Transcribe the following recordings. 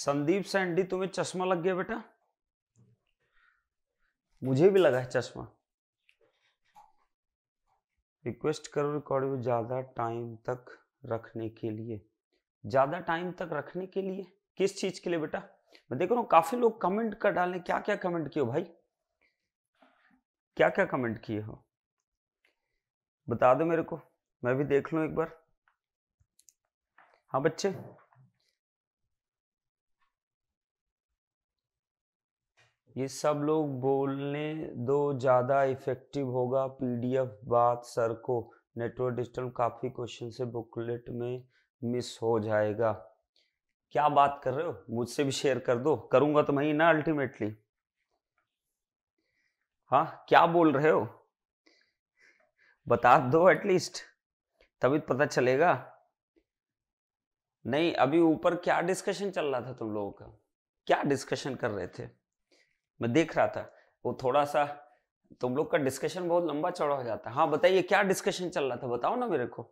Sandeep Sandy तुम्हें चश्मा लग गया बेटा मुझे भी लगा है चश्मा रिक्वेस्ट करो रिकॉर्ड को ज्यादा टाइम तक रखने के लिए ज्यादा टाइम तक रखने के लिए किस चीज के लिए बेटा मैं देख रहा हूँ काफी लोग कमेंट कर डाले क्या क्या कमेंट किए भाई क्या क्या कमेंट किए हो बता दो मेरे को मैं भी देख लू एक बार हाँ बच्चे ये सब लोग बोलने दो ज़्यादा इफेक्टिव होगा पीडीएफ बात सर को नेटवर्क डिजिटल काफ़ी क्वेश्चन से बुकलेट में मिस हो जाएगा क्या बात कर रहे हो मुझसे भी शेयर कर दो करूंगा तो मैं ना अल्टीमेटली हाँ क्या बोल रहे हो बता दो एटलीस्ट तभी तो पता चलेगा नहीं अभी ऊपर क्या डिस्कशन चल रहा था तुम लोगों का क्या डिस्कशन कर रहे थे मैं देख रहा था वो थोड़ा सा तुम लोग का डिस्कशन बहुत लंबा चौड़ा हो जाता है हाँ बताइए क्या डिस्कशन चल रहा था बताओ ना मेरे को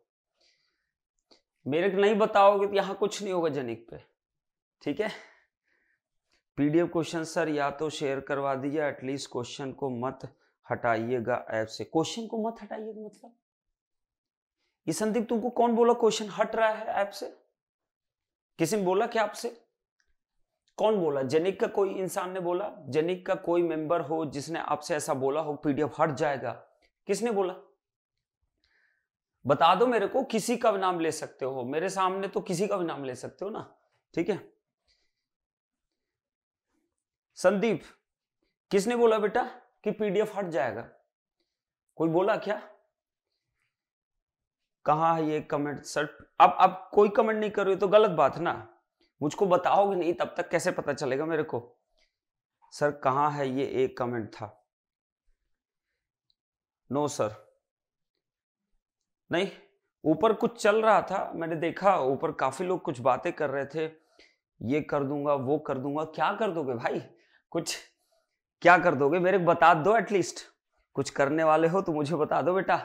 मेरे को नहीं बताओगे तो यहाँ कुछ नहीं होगा जनिक पे ठीक है पीडीएफ क्वेश्चन सर या तो शेयर करवा दीजिए एटलीस्ट क्वेश्चन को मत हटाइएगा ऐप से क्वेश्चन को मत हटाइएगा मतलब ये संदीप तुमको कौन बोला क्वेश्चन हट रहा है ऐप से किसी ने बोला क्या आपसे कौन बोला जेनिक का कोई इंसान ने बोला जेनिक का कोई मेंबर हो जिसने आपसे ऐसा बोला हो पीडीएफ हट जाएगा किसने बोला बता दो मेरे को किसी का भी नाम ले सकते हो मेरे सामने तो किसी का भी नाम ले सकते हो ना ठीक है संदीप किसने बोला बेटा कि पीडीएफ हट जाएगा कोई बोला क्या कहा है ये कमेंट सर अब आप कोई कमेंट नहीं कर रहे तो गलत बात ना मुझको बताओगे नहीं तब तक कैसे पता चलेगा मेरे को सर कहा है ये एक कमेंट था नो सर नहीं ऊपर कुछ चल रहा था मैंने देखा ऊपर काफी लोग कुछ बातें कर रहे थे ये कर दूंगा वो कर दूंगा क्या कर दोगे भाई कुछ क्या कर दोगे मेरे को बता दो एटलीस्ट कुछ करने वाले हो तो मुझे बता दो बेटा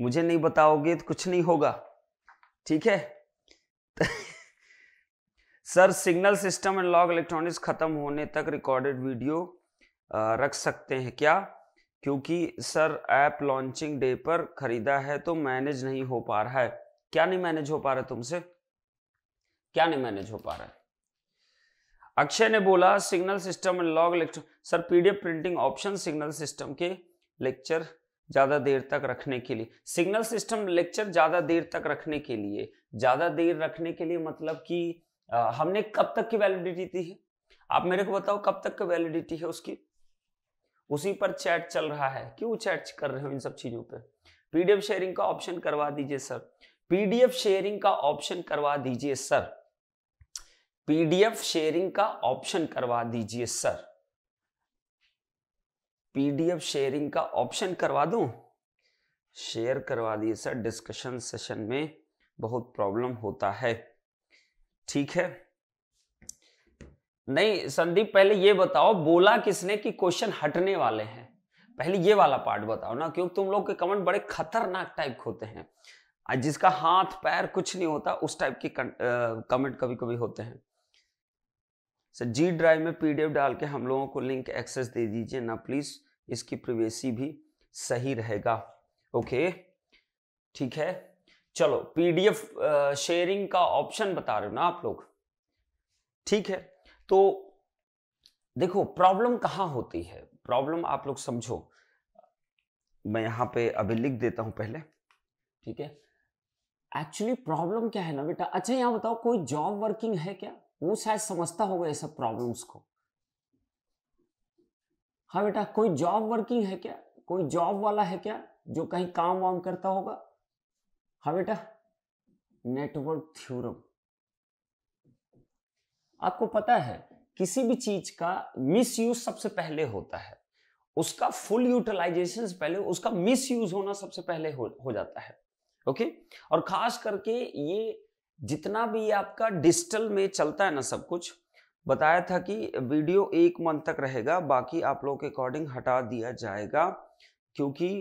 मुझे नहीं बताओगे तो कुछ नहीं होगा ठीक है sir signal system analog electronics खत्म होने तक रिकॉर्डेड वीडियो रख सकते हैं क्या क्योंकि सर ऐप लॉन्चिंग डे पर खरीदा है तो मैनेज नहीं हो पा रहा है क्या नहीं मैनेज हो पा रहा तुमसे क्या नहीं मैनेज हो पा रहा है अक्षय ने बोला signal system analog electro sir PDF printing option signal system के लेक्चर ज़्यादा देर तक रखने के लिए सिग्नल सिस्टम लेक्चर ज़्यादा देर तक रखने के लिए ज़्यादा देर रखने के लिए मतलब कि हमने कब तक की वैलिडिटी दी है आप मेरे को बताओ कब तक की वैलिडिटी है उसकी उसी पर चैट चल रहा है क्यों चैट कर रहे हो इन सब चीजों पर पीडीएफ शेयरिंग का ऑप्शन करवा दीजिए सर पीडीएफ शेयरिंग का ऑप्शन करवा दीजिए सर पीडीएफ शेयरिंग का ऑप्शन करवा दीजिए सर पीडीएफ शेयरिंग का ऑप्शन करवा दूं शेयर करवा दिए सर डिस्कशन सेशन में बहुत प्रॉब्लम होता है ठीक है नहीं संदीप पहले ये बताओ बोला किसने कि क्वेश्चन हटने वाले हैं पहले ये वाला पार्ट बताओ ना क्योंकि तुम लोग के कमेंट बड़े खतरनाक टाइप होते हैं जिसका हाथ पैर कुछ नहीं होता उस टाइप के कमेंट कभी कभी होते हैं सर जी ड्राइव में पीडीएफ डाल के हम लोगों को लिंक एक्सेस दे दीजिए ना प्लीज इसकी प्रिवेसी भी सही रहेगा ओके ठीक है चलो पीडीएफ शेयरिंग का ऑप्शन बता रहे हो ना आप लोग ठीक है तो देखो प्रॉब्लम कहां होती है प्रॉब्लम आप लोग समझो मैं यहां पे अभी लिख देता हूं पहले ठीक है एक्चुअली प्रॉब्लम क्या है ना बेटा अच्छा यहां बताओ कोई जॉब वर्किंग है क्या वो शायद समझता होगा ये सब प्रॉब्लम्स को हाँ बेटा कोई जॉब वर्किंग है क्या कोई जॉब वाला है क्या जो कहीं काम वाम करता होगा हाँ बेटा नेटवर्क थ्योरम आपको पता है किसी भी चीज का मिस यूज सबसे पहले होता है उसका फुल यूटिलाइजेशन से पहले उसका मिस यूज होना सबसे पहले हो, हो जाता है ओके और खास करके ये जितना भी आपका डिजिटल में चलता है ना सब कुछ बताया था कि वीडियो एक मंथ तक रहेगा बाकी आप लोगों के अकॉर्डिंग हटा दिया जाएगा क्योंकि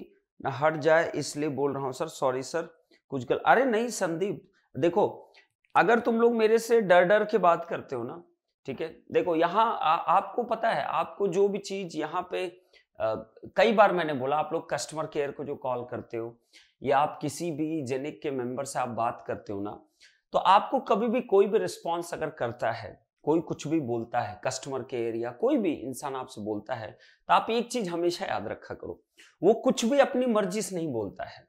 ना हट जाए इसलिए बोल रहा हूं सर सॉरी सर कुछ गल अरे नहीं संदीप देखो अगर तुम लोग मेरे से डर डर के बात करते हो ना ठीक है देखो यहाँ आपको पता है आपको जो भी चीज यहाँ पे आ, कई बार मैंने बोला आप लोग कस्टमर केयर को जो कॉल करते हो या आप किसी भी जेनिक के मेंबर से आप बात करते हो ना तो आपको कभी भी कोई भी रिस्पॉन्स अगर करता है कोई कुछ भी बोलता है कस्टमर केयर या कोई भी इंसान आपसे बोलता है तो आप एक चीज हमेशा याद रखा करो वो कुछ भी अपनी मर्जी से नहीं बोलता है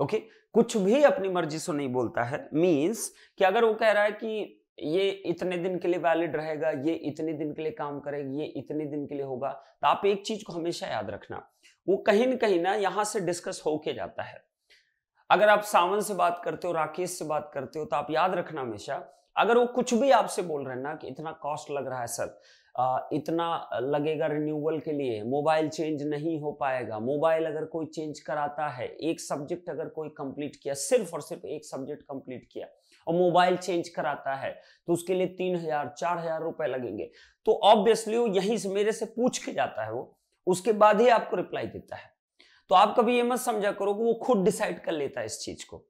ओके कुछ भी अपनी मर्जी से नहीं बोलता है मीन्स कि अगर वो कह रहा है कि ये इतने दिन के लिए वैलिड रहेगा ये इतने दिन के लिए काम करेगा ये इतने दिन के लिए होगा तो आप एक चीज को हमेशा याद रखना वो कहीं ना कहीं ना यहां से डिस्कस होके जाता है अगर आप सावन से बात करते हो राकेश से बात करते हो तो आप याद रखना हमेशा अगर वो कुछ भी आपसे बोल रहे हैं ना कि इतना कॉस्ट लग रहा है सर इतना लगेगा रिन्यूअल के लिए मोबाइल चेंज नहीं हो पाएगा मोबाइल अगर कोई चेंज कराता है एक सब्जेक्ट अगर कोई कंप्लीट किया सिर्फ और सिर्फ एक सब्जेक्ट कंप्लीट किया और मोबाइल चेंज कराता है तो उसके लिए तीन हजार चार हजार रुपए लगेंगे तो ऑब्वियसली वो यहीं से मेरे से पूछ के जाता है वो उसके बाद ही आपको रिप्लाई देता है तो आप कभी ये मत समझा करो कि वो खुद डिसाइड कर लेता है इस चीज को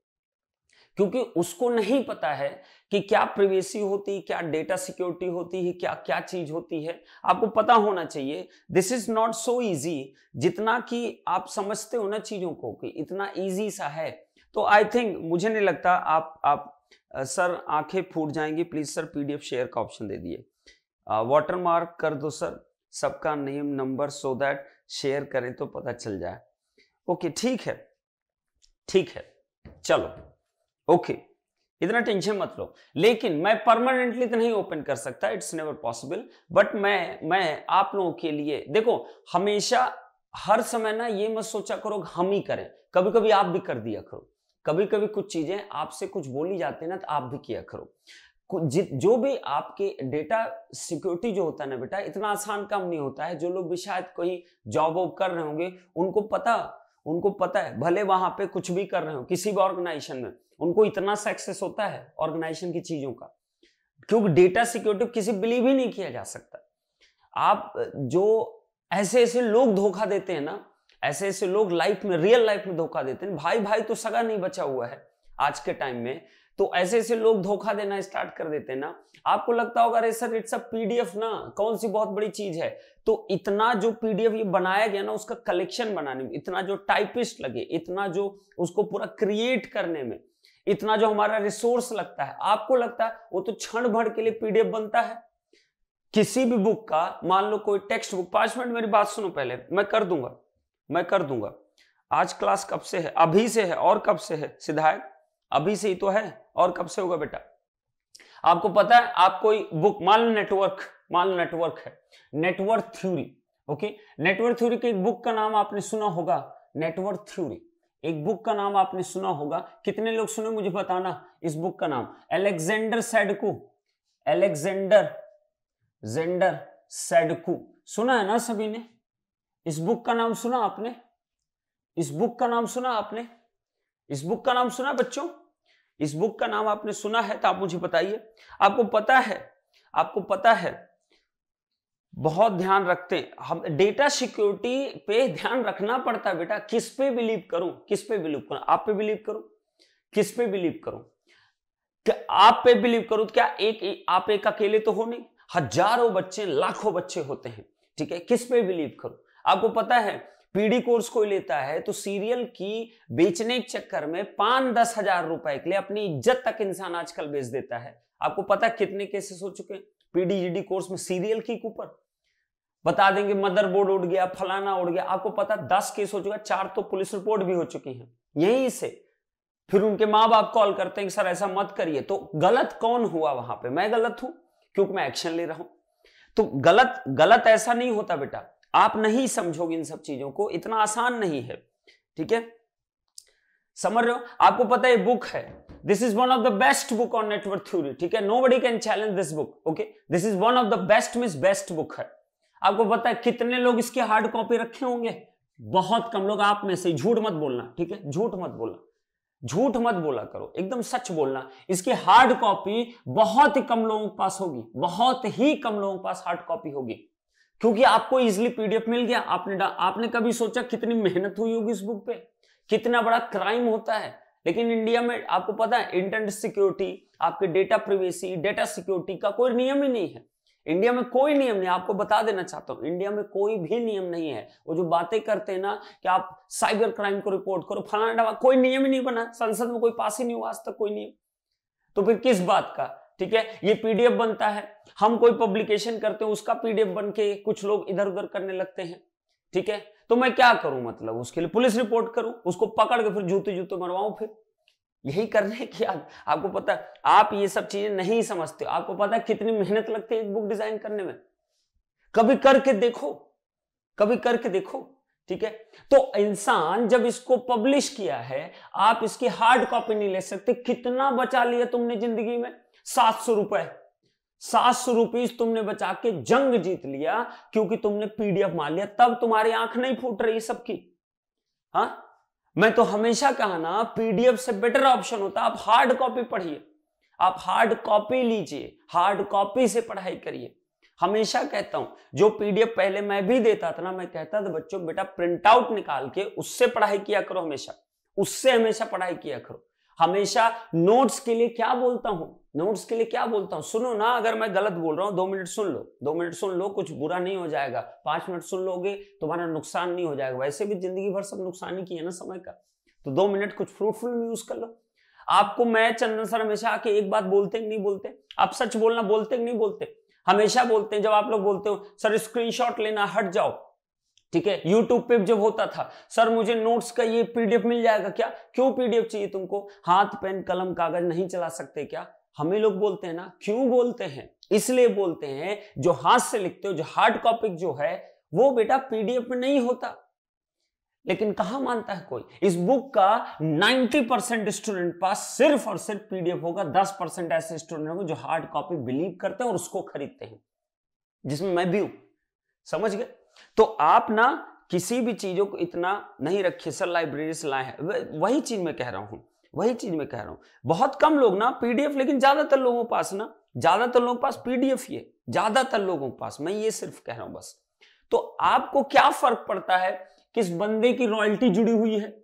क्योंकि उसको नहीं पता है कि क्या प्रिवेसी होती है क्या डेटा सिक्योरिटी होती है क्या क्या चीज होती है आपको पता होना चाहिए this is not so easy जितना कि आप समझते हो ना चीजों को कि इतना इजी सा है तो आई थिंक मुझे नहीं लगता आप आप सर आंखें फूट जाएंगी प्लीज सर पीडीएफ शेयर का ऑप्शन दे दिए वाटर मार्क कर दो सर सबका name number so that share करें तो पता चल जाए ओके ठीक है ठीक है चलो ओके इतना टेंशन मत लो लेकिन मैं परमानेंटली तो नहीं ओपन कर सकता इट्स नेवर पॉसिबल बट मैं मैं आप लोगों के लिए देखो हमेशा हर समय ना ये मत सोचा करो हम ही करें कभी कभी आप भी कर दिया करो कभी कभी कुछ चीजें आपसे कुछ बोली जाती है ना तो आप भी किया करो जो भी आपके डेटा सिक्योरिटी जो होता है ना बेटा इतना आसान काम नहीं होता है जो लोग भी शायद कोई जॉब वॉब कर रहे होंगे उनको पता उनको पता है भले वहां पे कुछ भी कर रहे हो किसी भी ऑर्गेनाइजेशन में उनको इतना सक्सेस होता है ऑर्गेनाइजेशन की चीजों का क्योंकि डेटा सिक्योरिटी किसी बिलीव ही नहीं किया जा सकता आप जो ऐसे ऐसे लोग धोखा देते हैं ना ऐसे ऐसे लोग लाइफ में रियल लाइफ में धोखा देते हैं भाई भाई तो सगा नहीं बचा हुआ है आज के टाइम में तो ऐसे ऐसे लोग धोखा देना स्टार्ट कर देते हैं ना आपको लगता होगा अरे सर इट्स अ पीडीएफ ना कौन सी बहुत बड़ी चीज है तो इतना जो पीडीएफ ये बनाया गया ना उसका कलेक्शन बनाने में इतना जो टाइपिस्ट लगे इतना जो उसको पूरा क्रिएट करने में इतना जो हमारा रिसोर्स लगता है आपको लगता है वो तो क्षण भर के लिए पीडीएफ बनता है किसी भी बुक का मान लो कोई टेक्स्ट बुक पांच मिनट मेरी बात सुनो पहले मैं कर दूंगा मैं कर दूंगा आज क्लास कब से है अभी से है और कब से है सिद्धायक अभी से ही तो है और कब से होगा बेटा आपको पता है आप कोई बुक मान नेटवर्क मान नेटवर्क है network theory okay network theory की एक बुक का नाम आपने सुना होगा नेटवर्क थ्योरी एक बुक का नाम आपने सुना होगा कितने लोग सुने मुझे बताना इस बुक का नाम एलेक्जेंडर सैडकू एलेक्जेंडर जेंडर सैडकू सुना है ना सभी ने इस बुक का नाम सुना आपने इस बुक का नाम सुना आपने इस बुक का नाम सुना बच्चों इस बुक का नाम आपने सुना है तो आप मुझे बताइए आपको पता है आपको पता है बहुत ध्यान रखते हैं हम डेटा सिक्योरिटी पे ध्यान रखना पड़ता है बेटा किस पे बिलीव करूं किस पे बिलीव करूं आप पे बिलीव करूं किस पे बिलीव करूं क्या आप पे बिलीव करूं क्या एक, आप एक अकेले तो हो नहीं हजारों बच्चे लाखों बच्चे होते हैं ठीक है किस पे बिलीव करूं आपको पता है पीडी कोर्स कोई लेता है तो सीरियल की बेचने के चक्कर में पांच दस हजार रुपए के लिए अपनी इज्जत तक इंसान आजकल बेच देता है आपको पता कितने केसेस हो चुके हैं पीडीजीडी कोर्स में सीरियल की ऊपर बता देंगे मदरबोर्ड उड़ गया फलाना उड़ गया आपको पता दस केस हो चुका चार तो पुलिस रिपोर्ट भी हो चुकी है यही से फिर उनके माँ बाप कॉल करते हैं कि सर ऐसा मत करिए तो गलत कौन हुआ वहां पे मैं गलत हूं क्योंकि मैं एक्शन ले रहा हूं तो गलत गलत ऐसा नहीं होता बेटा आप नहीं समझोगे इन सब चीजों को इतना आसान नहीं है ठीक है समझ रहे हो आपको पता है बुक है this is one of the best book on network theory ठीक है nobody can challenge this book okay this is one of the best mean best book है आपको पता है कितने लोग इसकी हार्ड कॉपी रखे होंगे बहुत कम लोग आप में से झूठ मत बोलना ठीक है झूठ मत बोलना झूठ मत बोला करो एकदम सच बोलना इसकी हार्ड कॉपी बहुत ही कम लोगों के पास होगी बहुत ही कम लोगों के पास हार्ड कॉपी होगी क्योंकि आपको इजिली पीडीएफ मिल गया आपने आपने कभी सोचा कितनी मेहनत हुई होगी इस बुक पे कितना बड़ा क्राइम होता है लेकिन इंडिया में आपको पता है इंटरनेट सिक्योरिटी आपके डेटा प्रिवेसी डेटा सिक्योरिटी का कोई नियम ही नहीं है इंडिया में कोई नियम नहीं आपको बता देना चाहता हूँ इंडिया में कोई भी नियम नहीं है वो जो बातें करते हैं ना कि आप साइबर क्राइम को रिपोर्ट करो फलाना कोई नियम ही नहीं बना संसद में कोई पास ही नहीं हुआ आज तक कोई नियम तो फिर किस बात का ठीक है ये पीडीएफ बनता है हम कोई पब्लिकेशन करते हैं उसका पीडीएफ बन के कुछ लोग इधर उधर करने लगते हैं ठीक है तो मैं क्या करूं मतलब उसके लिए पुलिस रिपोर्ट करूं उसको पकड़ के फिर जूते जूते मरवाऊं फिर यही करने की आप, आपको पता आप ये सब चीजें नहीं समझते आपको पता है कितनी मेहनत लगती है एक बुक डिजाइन करने में कभी करके देखो कभी करके देखो ठीक है तो इंसान जब इसको पब्लिश किया है आप इसकी हार्ड कॉपी नहीं ले सकते कितना बचा लिया तुमने जिंदगी में सात सौ रुपए सात सौ रुपीज तुमने बचा के जंग जीत लिया क्योंकि तुमने पीडीएफ मान लिया तब तुम्हारी आंख नहीं फूट रही सबकी हा मैं तो हमेशा कहा ना पीडीएफ से बेटर ऑप्शन होता आप हार्ड कॉपी पढ़िए आप हार्ड कॉपी लीजिए हार्ड कॉपी से पढ़ाई करिए हमेशा कहता हूं जो पीडीएफ पहले मैं भी देता था ना मैं कहता था बच्चों बेटा प्रिंट आउट निकाल के उससे पढ़ाई किया करो हमेशा उससे हमेशा पढ़ाई किया करो हमेशा नोट्स के लिए क्या बोलता हूं नोट्स के लिए क्या बोलता हूं सुनो ना अगर मैं गलत बोल रहा हूं दो मिनट सुन लो दो मिनट सुन लो कुछ बुरा नहीं हो जाएगा पांच मिनट सुन लोगे तुम्हारा नुकसान नहीं हो जाएगा वैसे भी जिंदगी भर सब नुकसान ही किया ना समय का तो दो मिनट कुछ फ्रूटफुल में यूज कर लो आपको मैं चंदन सर हमेशा आके एक बात बोलते हैं नहीं बोलते आप सच बोलना बोलते नहीं बोलते हमेशा बोलते हैं जब आप लोग बोलते हो सर स्क्रीनशॉट लेना हट जाओ ठीक है यूट्यूब पे जब होता था सर मुझे नोट्स का ये पीडीएफ मिल जाएगा क्या क्यों पीडीएफ चाहिए तुमको हाथ पेन कलम कागज नहीं चला सकते क्या हमें लोग बोलते हैं ना क्यों बोलते हैं इसलिए बोलते हैं जो हाथ से लिखते हो जो हार्ड कॉपी जो है वो बेटा पीडीएफ में नहीं होता लेकिन कहा मानता है कोई इस बुक का 90 परसेंट स्टूडेंट पास सिर्फ और सिर्फ पीडीएफ होगा 10 परसेंट ऐसे स्टूडेंट होंगे जो हार्ड कॉपी बिलीव करते हैं और उसको खरीदते हैं जिसमें मैं भी हूं समझ गए तो आप ना किसी भी चीजों को इतना नहीं रखिए सर लाइब्रेरी से लाए हैं वही चीज में कह रहा हूं वही चीज में कह रहा हूं बहुत कम लोग ना पीडीएफ लेकिन ज्यादातर लोगों पास ना ज्यादातर लोगों के पास पीडीएफ ये ज्यादातर लोगों पास मैं ये सिर्फ कह रहा हूं बस तो आपको क्या फर्क पड़ता है किस बंदे की रॉयल्टी जुड़ी हुई है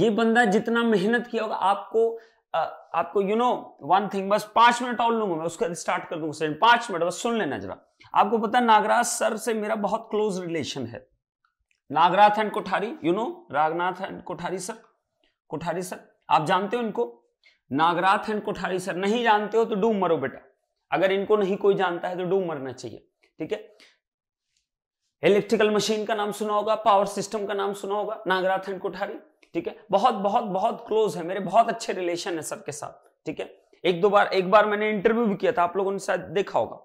ये बंदा जितना मेहनत किया होगा आपको आ, आपको यू नो वन थिंग बस पांच मिनट और लूंगा मैं उसका स्टार्ट कर दूंगा पांच मिनट बस सुन लेना जरा आपको पता नागराज सर से मेरा बहुत क्लोज रिलेशन है Nagrath and Kothari you know Nagrath and Kothari sir Kothari sir आप जानते हो इनको नागराथ एंड कोठारी सर नहीं जानते हो तो डूब मरो बेटा अगर इनको नहीं कोई जानता है तो डूब मरना चाहिए ठीक है इलेक्ट्रिकल मशीन का नाम सुना होगा पावर सिस्टम का नाम सुना होगा नागराथ एंड कोठारी ठीक है बहुत बहुत बहुत क्लोज है मेरे बहुत अच्छे रिलेशन है सर के साथ ठीक है एक दो बार एक बार मैंने इंटरव्यू भी किया था आप लोगों ने शायद देखा होगा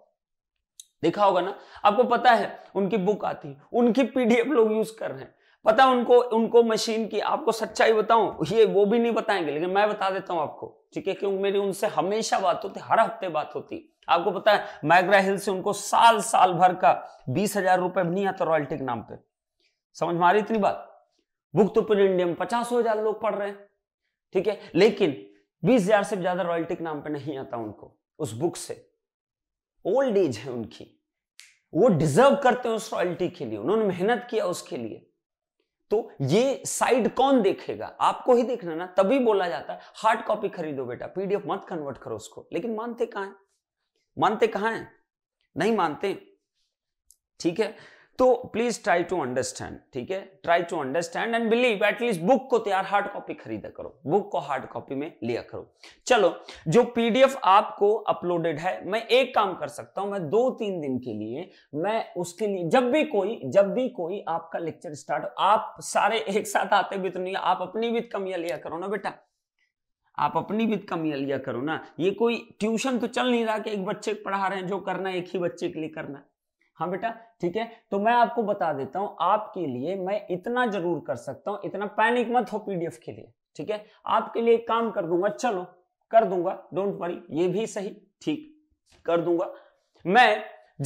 देखा होगा ना आपको पता है उनकी बुक आती है उनकी पीडीएफ लोग यूज कर रहे हैं पता उनको उनको मशीन की आपको सच्चाई बताऊं ये वो भी नहीं बताएंगे लेकिन मैं बता देता हूं आपको ठीक है क्योंकि मेरी उनसे हमेशा बात होती हर हफ्ते बात होती आपको पता है मैग्रा हिल से उनको साल साल भर का बीस हजार रुपए नहीं आता रॉयल्टी के नाम पे समझ मारी इतनी बात बुक तो पूरे इंडिया में पचास हजार लोग पढ़ रहे हैं ठीक है लेकिन बीस से ज्यादा रॉयल्टी के नाम पर नहीं आता उनको उस बुक से ओल्ड एज है उनकी वो डिजर्व करते हैं उस रॉयल्टी के लिए उन्होंने मेहनत किया उसके लिए तो ये साइड कौन देखेगा आपको ही देखना ना तभी बोला जाता है हार्ड कॉपी खरीदो बेटा पीडीएफ मत कन्वर्ट करो उसको लेकिन मानते कहा मानते कहा है नहीं मानते ठीक है तो प्लीज ट्राई टू अंडरस्टैंड ठीक है try to understand and believe at least book को तैयार हार्ड कॉपी खरीदा करो बुक को हार्ड कॉपी में लिया करो चलो जो पीडीएफ आपको अपलोडेड है मैं एक काम कर सकता हूं मैं दो तीन दिन के लिए मैं उसके लिए जब भी कोई जब भी कोई आपका लेक्चर स्टार्ट आप सारे एक साथ आते भी तो नहीं आप अपनी भी कमियां लिया करो ना बेटा आप अपनी भी कमियां लिया करो ना ये कोई ट्यूशन तो चल नहीं रहा कि एक बच्चे को पढ़ा रहे हैं जो करना है एक ही बच्चे के लिए करना हाँ बेटा ठीक है तो मैं आपको बता देता हूं आपके लिए मैं इतना जरूर कर सकता हूं इतना पैनिक मत हो पीडीएफ के लिए ठीक है आपके लिए काम कर दूंगा चलो कर दूंगा डोंट वरी ये भी सही ठीक कर दूंगा मैं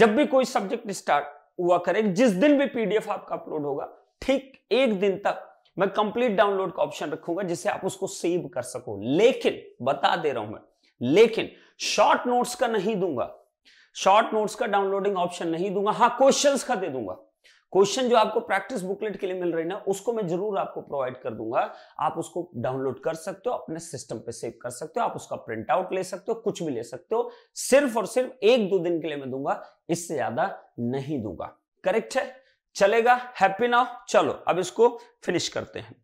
जब भी कोई सब्जेक्ट स्टार्ट हुआ करे जिस दिन भी पीडीएफ आपका अपलोड होगा ठीक एक दिन तक मैं कंप्लीट डाउनलोड का ऑप्शन रखूंगा जिससे आप उसको सेव कर सको लेकिन बता दे रहा हूं मैं लेकिन शॉर्ट नोट्स का नहीं दूंगा शॉर्ट नोट्स का डाउनलोडिंग ऑप्शन नहीं दूंगा हाँ क्वेश्चन का दे दूंगा क्वेश्चन जो आपको प्रैक्टिस बुकलेट के लिए मिल है ना उसको मैं जरूर आपको प्रोवाइड कर दूंगा आप उसको डाउनलोड कर सकते हो अपने सिस्टम पे सेव कर सकते हो आप उसका प्रिंट आउट ले सकते हो कुछ भी ले सकते हो सिर्फ और सिर्फ एक दो दिन के लिए मैं दूंगा इससे ज्यादा नहीं दूंगा करेक्ट है चलेगा हैप्पी नाउ चलो अब इसको फिनिश करते हैं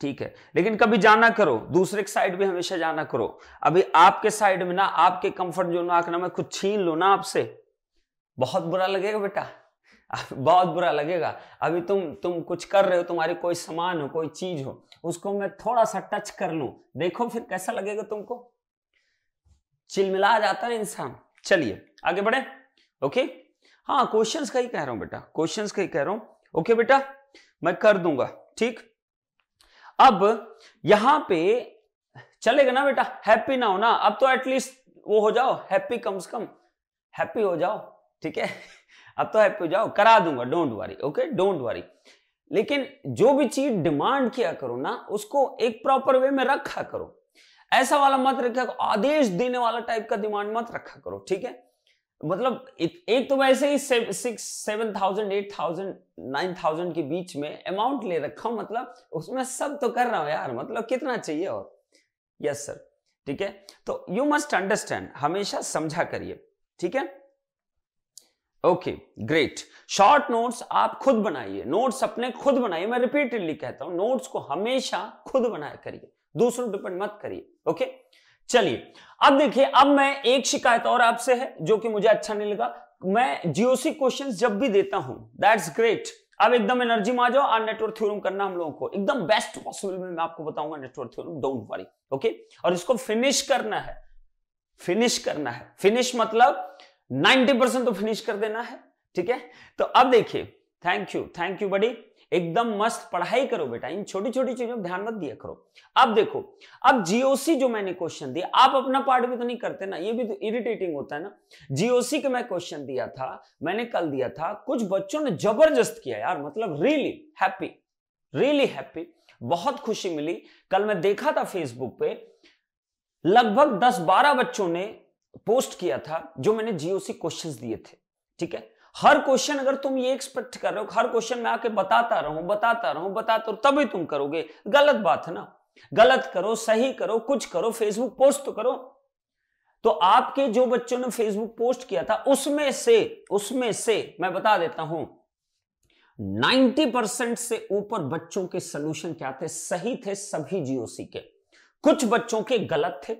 ठीक है लेकिन कभी जाना करो दूसरे के साइड भी हमेशा जाना करो अभी आपके साइड में ना आपके कंफर्ट जोन में आकर मैं कुछ छीन लो ना आपसे बहुत बुरा लगेगा बेटा बहुत बुरा लगेगा अभी तुम तुम कुछ कर रहे हो तुम्हारी कोई सामान हो कोई चीज हो उसको मैं थोड़ा सा टच कर लू देखो फिर कैसा लगेगा तुमको चिलमिला जाता है इंसान चलिए आगे बढ़े ओके हाँ क्वेश्चंस का ही कह रहा हूं बेटा क्वेश्चंस का ही कह रहा हूं ओके बेटा मैं कर दूंगा ठीक अब यहां पे चलेगा ना बेटा हैप्पी ना हो ना अब तो एटलीस्ट वो हो जाओ हैप्पी कम से कम हैप्पी हो जाओ ठीक है अब तो हैप्पी हो जाओ करा दूंगा don't worry okay don't worry लेकिन जो भी चीज डिमांड किया करो ना उसको एक प्रॉपर वे में रखा करो ऐसा वाला मत रखा करो आदेश देने वाला टाइप का डिमांड मत रखा करो ठीक है मतलब एक तो मैं ऐसे ही six seven thousand eight thousand nine thousand के बीच में अमाउंट ले रखा हूं मतलब उसमें सब तो कर रहा हूं यार मतलब कितना चाहिए और यस सर ठीक है तो यू मस्ट अंडरस्टैंड हमेशा समझा करिए ठीक है ओके ग्रेट शॉर्ट नोट्स आप खुद बनाइए नोट्स अपने खुद बनाइए मैं रिपीटेडली कहता हूं नोट्स को हमेशा खुद बनाया करिए दूसरों डिपेंड मत करिए ओके okay? चलिए अब देखिए अब मैं एक शिकायत और आपसे है जो कि मुझे अच्छा नहीं लगा मैं जीओसी क्वेश्चंस जब भी देता हूं दैट्स ग्रेट अब एकदम एनर्जी में आ जाओ और नेटवर्क थ्योरम करना हम लोगों को एकदम बेस्ट पॉसिबल में मैं आपको बताऊंगा network theorem don't worry okay और इसको फिनिश करना है फिनिश करना है फिनिश मतलब नाइनटी परसेंट तो फिनिश कर देना है ठीक है तो अब देखिए थैंक यू थैंक यू बड़ी एकदम मस्त पढ़ाई करो बेटा इन छोटी छोटी चीजों पर ध्यान मत दिया करो अब देखो अब जीओसी जो मैंने क्वेश्चन दिया आप अपना पार्ट भी तो नहीं करते ना ये भी तो इरिटेटिंग होता है ना जीओसी का मैं क्वेश्चन दिया था मैंने कल दिया था कुछ बच्चों ने जबरदस्त किया यार मतलब रियली हैप्पी रियली हैप्पी बहुत खुशी मिली कल मैं देखा था फेसबुक पे लगभग दस बारह बच्चों ने पोस्ट किया था जो मैंने जीओसी क्वेश्चन दिए थे ठीक है हर क्वेश्चन अगर तुम ये एक्सपेक्ट कर रहे हो हर क्वेश्चन में आके बताता रहूं बताता रहूं बताता रहूं तभी तुम करोगे गलत बात है ना गलत करो सही करो कुछ करो फेसबुक पोस्ट तो करो तो आपके जो बच्चों ने फेसबुक पोस्ट किया था उसमें से उसमें से मैं बता देता हूं 90 परसेंट से ऊपर बच्चों के सोल्यूशन क्या थे सही थे सभी जीओसी के कुछ बच्चों के गलत थे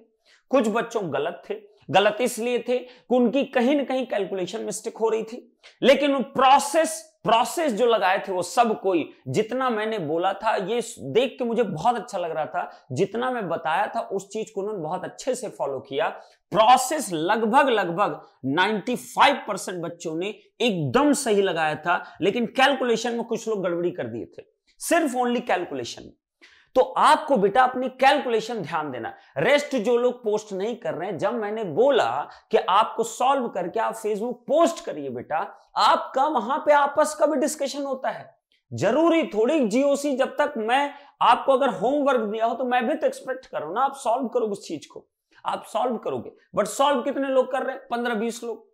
कुछ बच्चों गलत थे गलत इसलिए थे कि उनकी कहीं ना कहीं कैलकुलेशन मिस्टेक हो रही थी लेकिन प्रोसेस प्रोसेस जो लगाए थे वो सब कोई जितना मैंने बोला था ये देख के मुझे बहुत अच्छा लग रहा था जितना मैं बताया था उस चीज को उन्होंने बहुत अच्छे से फॉलो किया प्रोसेस लगभग लगभग 95 परसेंट बच्चों ने एकदम सही लगाया था लेकिन कैलकुलेशन में कुछ लोग गड़बड़ी कर दिए थे सिर्फ ओनली कैलकुलेशन तो आपको बेटा अपनी कैलकुलेशन ध्यान देना रेस्ट जो लोग पोस्ट नहीं कर रहे हैं जब मैंने बोला कि आपको सॉल्व करके आप फेसबुक पोस्ट करिए बेटा आपका वहां पे आपस का भी डिस्कशन होता है जरूरी थोड़ी जीओसी जब तक मैं आपको अगर होमवर्क दिया हो तो मैं भी तो एक्सपेक्ट करूँ ना आप सॉल्व करोगे उस चीज को आप सॉल्व करोगे बट सॉल्व कितने लोग कर रहे हैं पंद्रह बीस लोग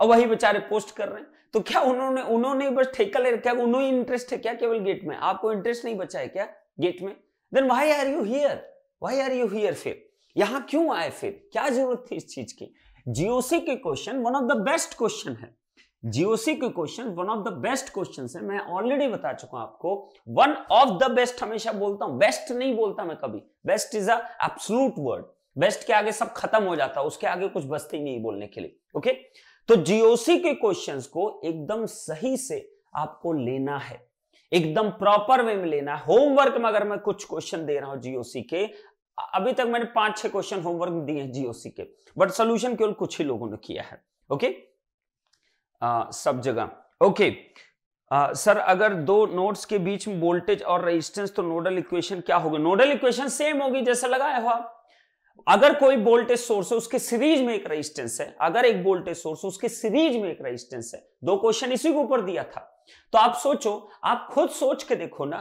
और वही बेचारे पोस्ट कर रहे हैं तो क्या उन्होंने उन्होंने बस ठेका ले रखा है उन्होंने इंटरेस्ट है क्या केवल गेट में आपको इंटरेस्ट नहीं बचा है क्या गेट में then why are you here why are you here फिर यहां क्यों आए फिर क्या जरूरत थी इस चीज की जीओसी के question one of the best question है जीओसी के question one of the best question है मैं ऑलरेडी बता चुका हूं आपको वन ऑफ द बेस्ट हमेशा बोलता हूं बेस्ट नहीं बोलता मैं कभी best is absolute word best के आगे सब खत्म हो जाता है उसके आगे कुछ बचते ही नहीं बोलने के लिए ओके तो जीओसी के क्वेश्चंस को एकदम सही से आपको लेना है एकदम प्रॉपर वे में लेना है होमवर्क में अगर मैं कुछ क्वेश्चन दे रहा हूं जीओसी के अभी तक मैंने पांच छह क्वेश्चन होमवर्क दिए हैं जीओसी के बट सोल्यूशन केवल कुछ ही लोगों ने किया है ओके आ, सब जगह ओके आ, सर अगर दो नोड्स के बीच में वोल्टेज और रेजिस्टेंस तो नोडल इक्वेशन क्या होगी नोडल इक्वेशन सेम होगी जैसे लगाया हुआ अगर कोई वोल्टेज सोर्स है उसके सीरीज में एक रेजिस्टेंस है अगर एक वोल्टेज सोर्स उसके सीरीज में एक रेजिस्टेंस है दो क्वेश्चन इसी के ऊपर दिया था तो आप सोचो आप खुद सोच के देखो ना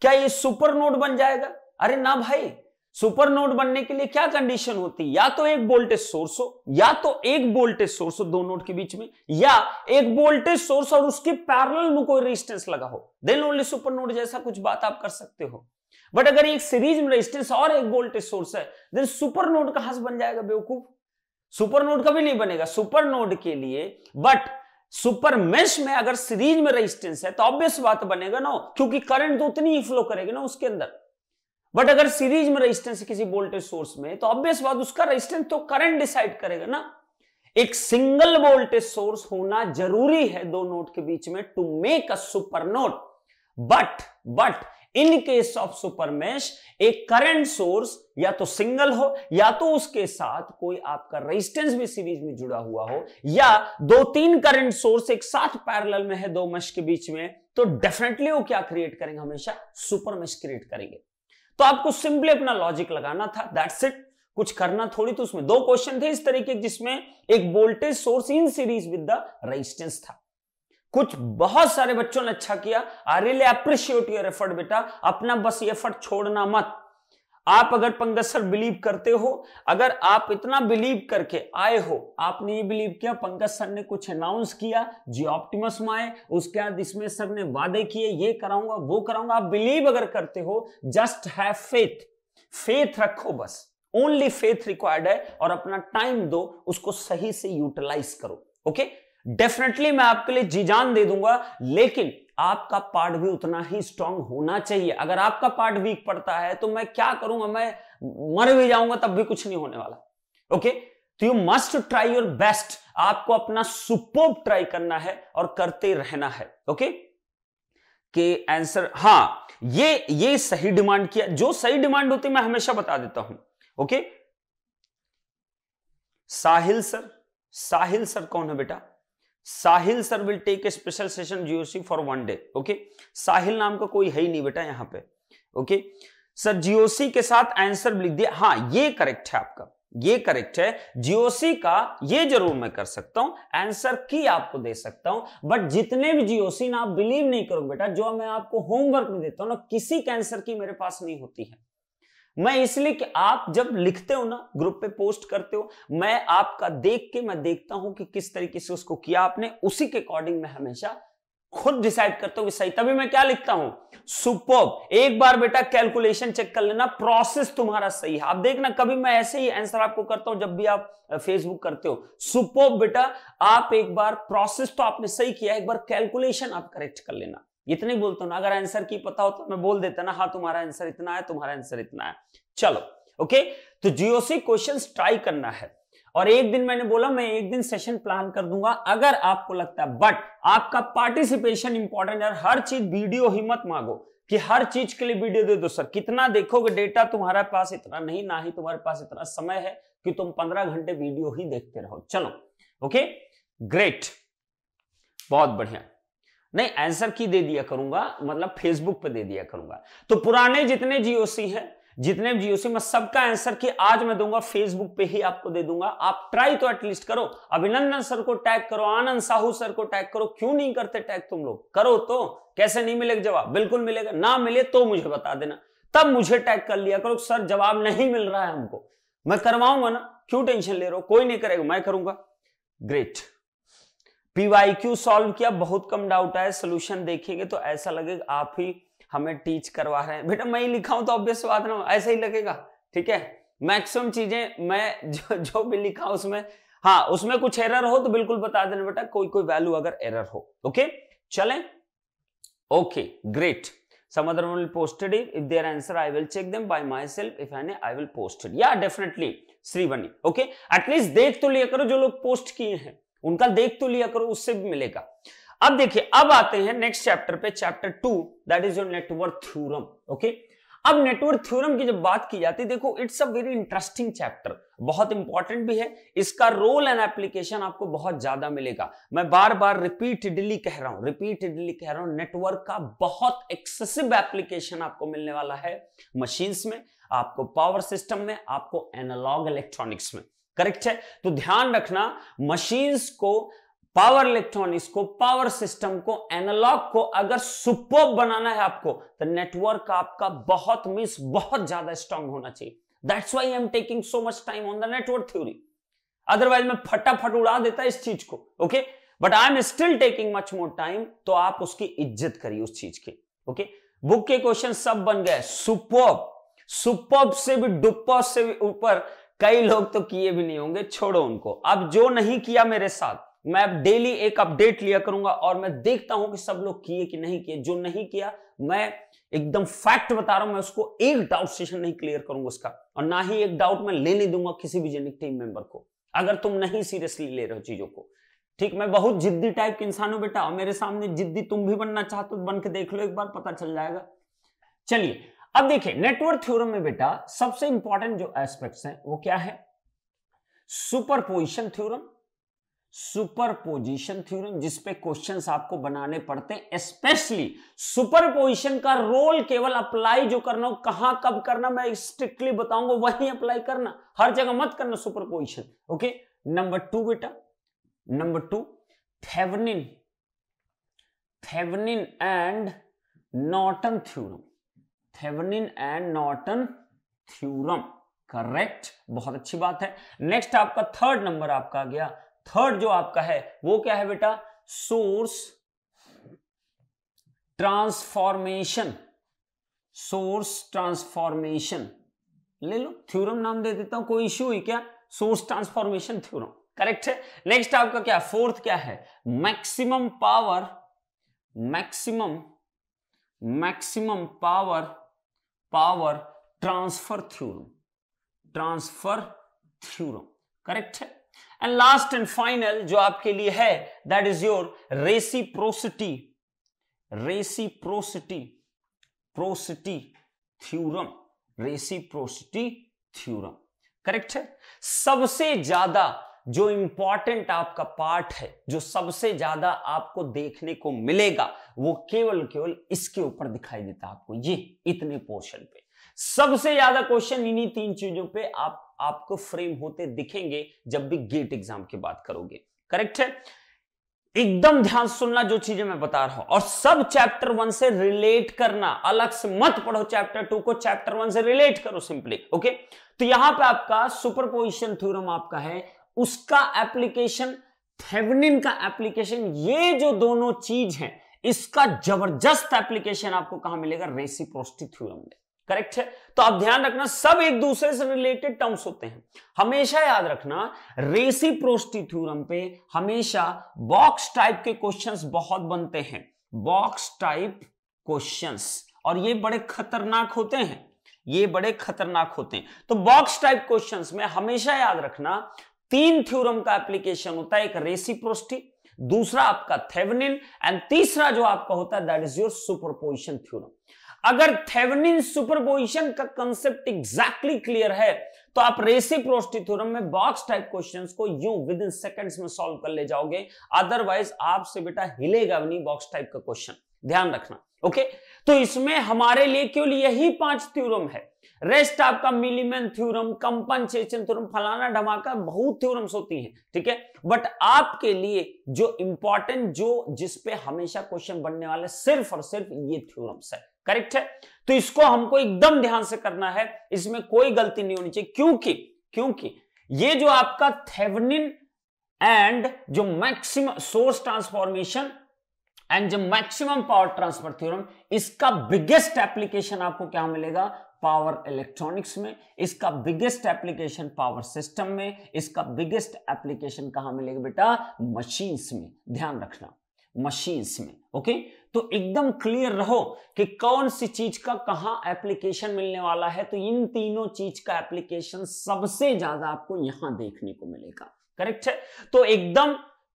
क्या ये सुपर नोड बन जाएगा अरे ना भाई सुपर नोड बनने के लिए क्या कंडीशन होती है या तो एक वोल्टेज सोर्स हो या तो एक वोल्टेज सोर्स हो दो नोड के बीच में या एक वोल्टेज सोर्स और उसके पैरेलल में कोई रेजिस्टेंस लगा हो देन ओनली सुपर नोड जैसा कुछ बात आप कर सकते हो बट अगर एक सीरीज में रेजिस्टेंस और एक वोल्टेज सोर्स है देन सुपर नोड कहां से बन जाएगा बेवकूफ सुपर नोड कभी नहीं बनेगा सुपर नोड के लिए बट सुपर मेश में अगर सीरीज में रेजिस्टेंस है तो ऑब्वियस बात बनेगा ना क्योंकि करंट तो उतनी ही फ्लो करेगी ना उसके अंदर बट अगर सीरीज में रेजिस्टेंस है किसी वोल्टेज सोर्स में तो ऑब्वियस बात उसका रेजिस्टेंस तो करंट डिसाइड करेगा ना एक सिंगल वोल्टेज सोर्स होना जरूरी है दो नोट के बीच में to make a super node but but in case of supermesh एक करंट सोर्स या तो सिंगल हो या तो उसके साथ कोई आपका रेजिस्टेंस भी सीरीज में जुड़ा हुआ हो या दो तीन करंट सोर्स एक साथ पैरेलल में है दो मश के बीच में तो डेफिनेटली वो क्या क्रिएट करेंगे हमेशा सुपरमेश क्रिएट करेंगे तो आपको सिंपली अपना लॉजिक लगाना था दैट्स इट कुछ करना थोड़ी तो उसमें दो क्वेश्चन थे इस तरीके जिसमें एक voltage source in series with the resistance था कुछ बहुत सारे बच्चों ने अच्छा किया I really appreciate your effort बेटा अपना बस ये एफर्ट छोड़ना मत आप अगर पंगसर बिलीव करते हो अगर आप इतना बिलीव करके आए हो आपने ये बिलीव किया पंकज सर ने कुछ अनाउंस किया जी ऑप्टिमस में आए उसके बाद इसमें सर ने वादे किए ये कराऊंगा वो कराऊंगा आप बिलीव अगर करते हो जस्ट हैव फेथ फेथ रखो बस ओनली फेथ रिक्वायर्ड है और अपना टाइम दो उसको सही से यूटिलाइज करो ओके okay? डेफिनेटली मैं आपके लिए जी जान दे दूंगा लेकिन आपका पार्ट भी उतना ही स्ट्रांग होना चाहिए अगर आपका पार्ट वीक पड़ता है तो मैं क्या करूंगा मैं मर भी जाऊंगा तब भी कुछ नहीं होने वाला ओके तो you must try your best आपको अपना सुपोप ट्राई करना है और करते रहना है ओके के आंसर हाँ ये ये सही डिमांड किया जो सही डिमांड होती मैं हमेशा बता देता हूं okay Sahil sir Sahil sir कौन है बेटा Sahil sir will take a special session GOC for one day okay Sahil नाम का कोई है ही नहीं बेटा यहां पे ओके सर जीओसी के साथ आंसर लिख दिया हाँ ये करेक्ट है आपका ये करेक्ट है जीओसी का ये जरूर मैं कर सकता हूं आंसर की आपको दे सकता हूं बट जितने भी जीओसी ना आप बिलीव नहीं करो बेटा जो मैं आपको होमवर्क में देता हूं ना किसी के आंसर की मेरे पास नहीं होती है मैं इसलिए कि आप जब लिखते हो ना ग्रुप पे पोस्ट करते हो मैं आपका देख के मैं देखता हूं कि किस तरीके से उसको किया आपने उसी के अकॉर्डिंग में हमेशा खुद डिसाइड करता हूं कि सही तभी मैं क्या लिखता हूं सुपर एक बार बेटा कैलकुलेशन चेक कर लेना प्रोसेस तुम्हारा सही है आप देखना कभी मैं ऐसे ही आंसर आपको करता हूं जब भी आप फेसबुक करते हो सुपर बेटा आप एक बार प्रोसेस तो आपने सही किया एक बार कैलकुलेशन आप करेक्ट कर लेना इतने बोलता ना अगर आंसर की पता हो तो मैं बोल देता ना हाँ तुम्हारा आंसर इतना है तुम्हारा आंसर इतना है चलो ओके तो जियो से क्वेश्चन ट्राई करना है और एक दिन मैंने बोला मैं एक दिन सेशन प्लान कर दूंगा अगर आपको लगता है बट आपका पार्टिसिपेशन इंपॉर्टेंट है हर चीज वीडियो ही मत मांगो कि हर चीज के लिए वीडियो दे दो सर कितना देखोगे डेटा तुम्हारे पास इतना नहीं ना ही तुम्हारे पास इतना समय है कि तुम पंद्रह घंटे वीडियो ही देखते रहो चलो ओके ग्रेट बहुत बढ़िया नहीं आंसर की दे दिया करूंगा मतलब फेसबुक पे दे दिया करूंगा तो पुराने जितने जीओसी है जितने भी जीओसी मैं सबका आंसर की आज मैं दूंगा फेसबुक पे ही आपको दे दूंगा आप ट्राई तो एटलीस्ट करो अभिनंदन सर को टैग करो आनंद साहू सर को टैग करो क्यों नहीं करते टैग तुम लोग करो तो कैसे नहीं मिलेगा जवाब बिल्कुल मिलेगा ना मिले तो मुझे बता देना तब मुझे टैग कर लिया करो सर जवाब नहीं मिल रहा है हमको मैं करवाऊंगा ना क्यों टेंशन ले रहा हूं कोई नहीं करेगा मैं करूंगा ग्रेट पीवाईक्यू सॉल्व किया बहुत कम डाउट आया सोल्यूशन देखेंगे तो ऐसा लगेगा आप ही हमें टीच करवा रहे हैं बेटा मैं ही लिखा हूं तो ऑब्वियस बात ना ऐसा ही लगेगा ठीक है मैक्सिमम चीजें मैं जो, जो भी लिखा उसमें हाँ उसमें कुछ एरर हो तो बिल्कुल बता देना बेटा कोई कोई वैल्यू अगर एरर हो ओके चलें okay great summer posted if their answer I will check them by myself if and I will posted या डेफिनेटली श्रीवनी ओके एटलीस्ट देख तो लिया करो जो लोग पोस्ट किए हैं उनका देख तो लिया करो उससे भी मिलेगा अब देखिए अब आते हैं नेक्स्ट चैप्टर पे chapter two that is your network theorem okay अब नेटवर्क थ्योरम की जब बात की जाती है देखो it's a very interesting chapter बहुत इंपॉर्टेंट भी है इसका रोल एंड एप्लीकेशन आपको बहुत ज्यादा मिलेगा मैं बार बार रिपीटेडली कह रहा हूं रिपीटेडली कह रहा हूं नेटवर्क का बहुत एक्सेसिव एप्लीकेशन आपको मिलने वाला है मशीन्स में आपको पावर सिस्टम में आपको एनालॉग इलेक्ट्रॉनिक्स में करेक्ट है तो ध्यान रखना मशीन्स को पावर इलेक्ट्रॉनिक्स को पावर सिस्टम को एनालॉग को अगर सुपर बनाना है आपको तो नेटवर्क आपका बहुत मीन्स बहुत ज्यादा स्ट्रांग होना चाहिए that's why I am taking so much time on the network theory otherwise मैं फटाफट उड़ा देता इस चीज को okay but I am still taking much more time तो आप उसकी इज्जत करिए उस चीज की ओके बुक के क्वेश्चन सब बन गए सुपर सुपर से भी डुपर से भी ऊपर कई लोग तो किए भी नहीं होंगे छोड़ो उनको अब जो नहीं किया मेरे साथ मैं अब डेली एक अपडेट लिया करूंगा और मैं देखता हूं कि सब लोग किए कि नहीं किए जो नहीं किया मैं एकदम फैक्ट बता रहा हूं मैं उसको एक डाउट सेशन नहीं क्लियर करूंगा उसका और ना ही एक डाउट मैं लेने दूंगा किसी भी जेनिक टीम मेंबर को अगर तुम नहीं सीरियसली ले रहे हो चीजों को ठीक मैं बहुत जिद्दी टाइप के इंसान हूं बेटा और मेरे सामने जिद्दी तुम भी बनना चाहते हो बन के देख लो एक बार पता चल जाएगा चलिए अब देखिए नेटवर्क थ्योरम में बेटा सबसे इंपॉर्टेंट जो एस्पेक्ट्स हैं वो क्या है सुपरपोजिशन थ्योरम सुपरपोजिशन थ्योरम जिसपे क्वेश्चंस आपको बनाने पड़ते हैं स्पेशली सुपरपोजिशन का रोल केवल अप्लाई जो करना हो कहां कब करना मैं स्ट्रिक्टली बताऊंगा वही अप्लाई करना हर जगह मत करना सुपरपोजिशन ओके नंबर टू बेटा number two Thevenin Thevenin and Norton theorem Thevenin and Norton theorem correct बहुत अच्छी बात है नेक्स्ट आपका थर्ड नंबर आपका आ गया थर्ड जो आपका है वो क्या है बेटा सोर्स ट्रांसफॉर्मेशन सोर्स ट्रांसफॉर्मेशन ले लो थ्योरम नाम दे देता हूं कोई इश्यू है क्या सोर्स ट्रांसफॉर्मेशन थ्योरम करेक्ट है नेक्स्ट आपका क्या फोर्थ क्या है maximum power maximum maximum power power transfer theorem transfer theorem correct है एंड लास्ट एंड फाइनल जो आपके लिए है that is your reciprocity reciprocity प्रोसिटी थ्योरम रेसिप्रोसिटी थ्योरम करेक्ट है सबसे ज्यादा जो इंपॉर्टेंट आपका पार्ट है जो सबसे ज्यादा आपको देखने को मिलेगा वो केवल केवल इसके ऊपर दिखाई देता है आपको ये इतने पोर्शन पे सबसे ज्यादा क्वेश्चन इन्हीं तीन चीजों पे आप आपको फ्रेम होते दिखेंगे जब भी गेट एग्जाम की बात करोगे करेक्ट है एकदम ध्यान सुनना जो चीजें मैं बता रहा हूं और सब चैप्टर वन से रिलेट करना अलग से मत पढ़ो चैप्टर टू को चैप्टर वन से रिलेट करो सिंपली ओके तो यहां पे आपका सुपर पोजिशन थ्योरम आपका है उसका एप्लीकेशन थेवनिन का एप्लीकेशन ये जो दोनों चीज है इसका जबरदस्त एप्लीकेशन आपको कहां मिलेगा रेसिप्रोस्टी थ्योरम में करेक्ट है तो आप ध्यान रखना सब एक दूसरे से रिलेटेड टर्म्स होते हैं हमेशा याद रखना रेसिप्रोस्टी थ्योरम पे हमेशा बॉक्स टाइप के क्वेश्चंस बहुत बनते हैं बॉक्स टाइप क्वेश्चंस और ये बड़े खतरनाक होते हैं ये बड़े खतरनाक होते हैं तो बॉक्स टाइप क्वेश्चंस में हमेशा याद रखना तीन थ्योरम का एप्लीकेशन होता है एक रेसिप्रोस्टी दूसरा आपका थेवनिन एंड तीसरा जो आपका होता है that is your superposition theorem अगर थेवनिन सुपरपोजिशन का कंसेप्ट एग्जैक्टली क्लियर है तो आप रेसिप्रोस्टी थ्योरम में बॉक्स टाइप क्वेश्चंस को यू विद इन सेकंड्स में सॉल्व कर ले जाओगे अदरवाइज आपसे बेटा हिलेगा नहीं बॉक्स टाइप का क्वेश्चन ध्यान रखना ओके तो इसमें हमारे लिए केवल यही पांच थ्योरम है रेस्ट आपका मिलीमेन थ्योरम कंपनसेशन थ्योरम फलाना ढमाका बहुत थ्योरम्स होती हैं ठीक है बट आपके लिए जो इंपॉर्टेंट जो जिसपे हमेशा क्वेश्चन बनने वाले सिर्फ और सिर्फ ये थ्योरम्स है करेक्ट है तो इसको हमको एकदम ध्यान से करना है इसमें कोई गलती नहीं होनी चाहिए क्योंकि क्योंकि ये जो आपका थेवनिन एंड जो मैक्सिम सोर्स ट्रांसफॉर्मेशन एंड जो मैक्सिमम पावर ट्रांसफर थ्योरम इसका बिगेस्ट एप्लीकेशन आपको क्या मिलेगा पावर इलेक्ट्रॉनिक्स में इसका बिगेस्ट एप्लीकेशन पावर सिस्टम में इसका बिगेस्ट एप्लीकेशन कहा मिलेगा बेटा मशीन्स में ध्यान रखना मशीन्स में ओके तो एकदम क्लियर रहो कि कौन सी चीज का कहा एप्लीकेशन मिलने वाला है तो इन तीनों चीज का एप्लीकेशन सबसे ज्यादा आपको यहां देखने को मिलेगा करेक्ट है तो एकदम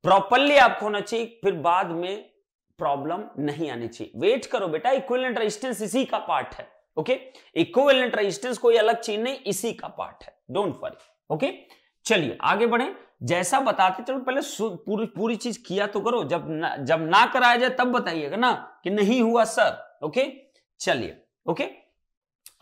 प्रॉपरली आपको होना चाहिए फिर बाद में प्रॉब्लम नहीं आनी चाहिए वेट करो बेटा इक्विवेलेंट रेजिस्टेंस इसी का पार्ट है ओके इक्विवेलेंट रेजिस्टेंस कोई अलग चीज नहीं इसी का पार्ट है डोंट वरी ओके चलिए आगे बढ़े जैसा बताते चलो पहले पूरी पूरी चीज किया तो करो जब न, जब ना कराया जाए तब बताइएगा ना कि नहीं हुआ सर ओके चलिए ओके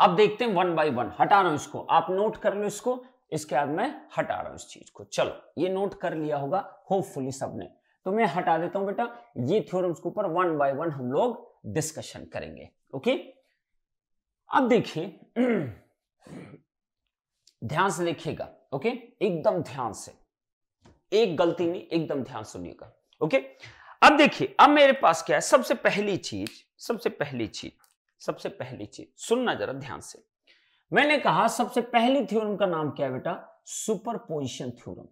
अब देखते हैं वन बाय वन हटा रहा हूं इसको आप नोट कर लो इसको इसके बाद मैं हटा रहा हूं इस चीज को चलो ये नोट कर लिया होगा होपफुली सबने तो मैं हटा देता हूं बेटा ये थ्योरम्स के ऊपर वन बाय वन हम लोग डिस्कशन करेंगे ओके अब देखिए ध्यान से देखिएगा ओके एकदम ध्यान से एक गलती नहीं एकदम ध्यान सुनिएगा ओके अब देखिए अब मेरे पास क्या है सबसे पहली चीज सबसे पहली चीज सबसे पहली चीज सुनना जरा ध्यान से मैंने कहा सबसे पहली थ्योरम का नाम क्या है बेटा superposition theorem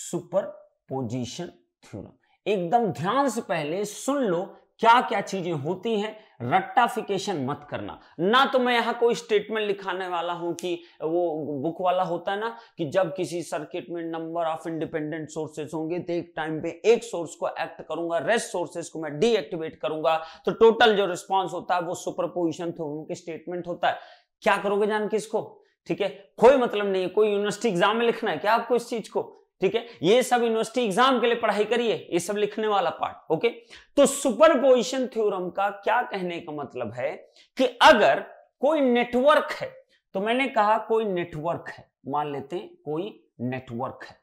superposition theorem एकदम ध्यान से पहले सुन लो क्या क्या चीजें होती हैं रट्टाफिकेशन मत करना ना तो मैं यहां कोई स्टेटमेंट लिखाने वाला हूं कि वो बुक वाला होता है ना कि जब किसी सर्किट में नंबर ऑफ इंडिपेंडेंट सोर्सेस होंगे तो एक टाइम पे एक सोर्स को एक्ट करूंगा रेस्ट सोर्सेस को मैं डीएक्टिवेट करूंगा तो टोटल जो रिस्पॉन्स होता है वो सुपरपोजिशन थे के स्टेटमेंट होता है क्या करोगे जान के इसको ठीक है कोई मतलब नहीं है कोई यूनिवर्सिटी एग्जाम में लिखना है क्या आपको इस चीज को ठीक है ये सब यूनिवर्सिटी एग्जाम के लिए पढ़ाई करिए ये सब लिखने वाला पार्ट ओके तो सुपर पोजिशन थ्योरम का क्या कहने का मतलब है कि अगर कोई नेटवर्क है तो मैंने कहा कोई नेटवर्क है मान लेते हैं कोई नेटवर्क है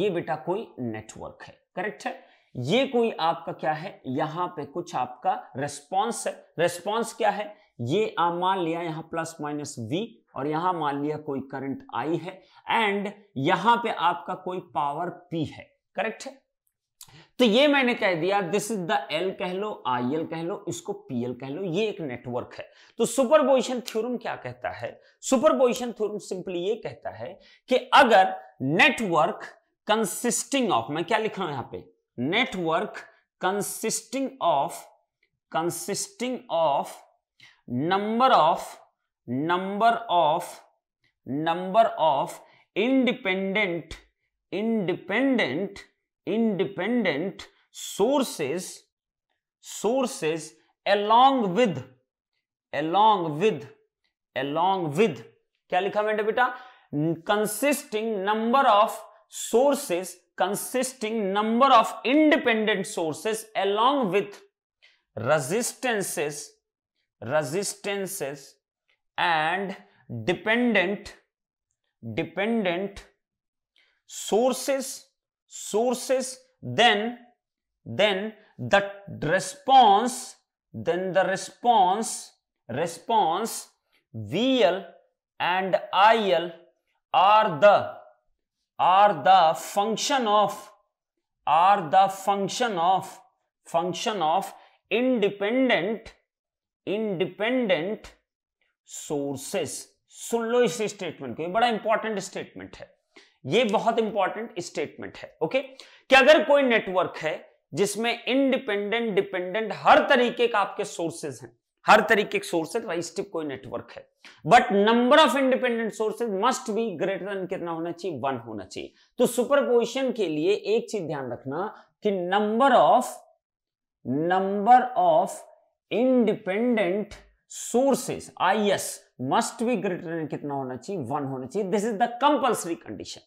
ये बेटा कोई नेटवर्क है करेक्ट है ये कोई आपका क्या है यहां पे कुछ आपका रेस्पॉन्स है रेस्पॉन्स क्या है ये आप मान लिया यहां प्लस माइनस वी और यहां मान लिया कोई करंट आई है एंड यहां पे आपका कोई पावर पी है करेक्ट है तो ये मैंने कह दिया दिस इज द एल कह लो आई एल कह लो इसको पी एल कह लो ये एक नेटवर्क है तो सुपरपोजिशन थ्योरम क्या कहता है सुपरपोजिशन थ्योरम सिंपली ये कहता है कि अगर नेटवर्क कंसिस्टिंग ऑफ मैं क्या लिख रहा हूं यहां पे network consisting of consisting of number of number of number of independent independent independent sources sources along with along with along with क्या लिखा मैंने बेटा Consisting number of sources, consisting number of independent sources along with resistances resistances and dependent dependent sources sources then then the response then the response response vl and il are the are the function of are the function of function of independent independent sources सुन लो इस statement को ये बड़ा important statement है ये बहुत important statement है ओके कि अगर कोई नेटवर्क है जिसमें इंडिपेंडेंट डिपेंडेंट हर तरीके का आपके सोर्सेज हैं हर तरीके के तो सोर्सेज रजिस्टिव कोई नेटवर्क है but number of independent sources must be greater than कितना होना चाहिए वन होना चाहिए तो सुपर के लिए एक चीज ध्यान रखना कि number of number of independent sources I S must be greater कितना होना चाहिए वन होना चाहिए this is the compulsory condition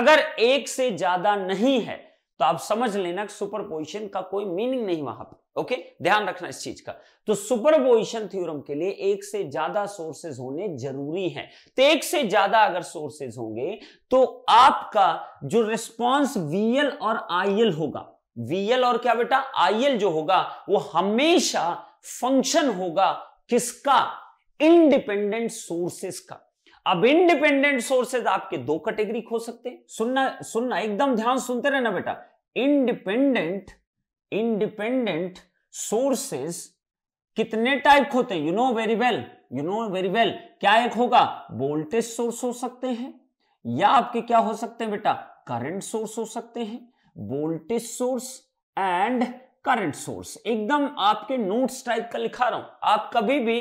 अगर एक से ज्यादा नहीं है तो आप समझ लेना कि सुपरपोजिशन का कोई मीनिंग नहीं वहां पर ओके ध्यान रखना इस चीज का तो सुपरपोजिशन थ्योरम के लिए एक से ज्यादा सोर्सेज होने जरूरी हैं तो एक से ज्यादा अगर सोर्सेज होंगे तो आपका जो रिस्पॉन्स वीएल और आईएल होगा वीएल और क्या बेटा आईएल जो होगा वो हमेशा फंक्शन होगा किसका इंडिपेंडेंट सोर्सेस का अब इंडिपेंडेंट सोर्सेज आपके दो कैटेगरी खो सकते हैं सुनना सुनना एकदम ध्यान सुनते रहना बेटा इंडिपेंडेंट इंडिपेंडेंट सोर्सेस कितने टाइप होते हैं you know very well you know very well क्या एक होगा वोल्टेज सोर्स हो सकते हैं या आपके क्या हो सकते हैं बेटा करंट सोर्स हो सकते हैं voltage source and current source एकदम आपके नोट्स टाइप का लिखा रहा हूं आप कभी भी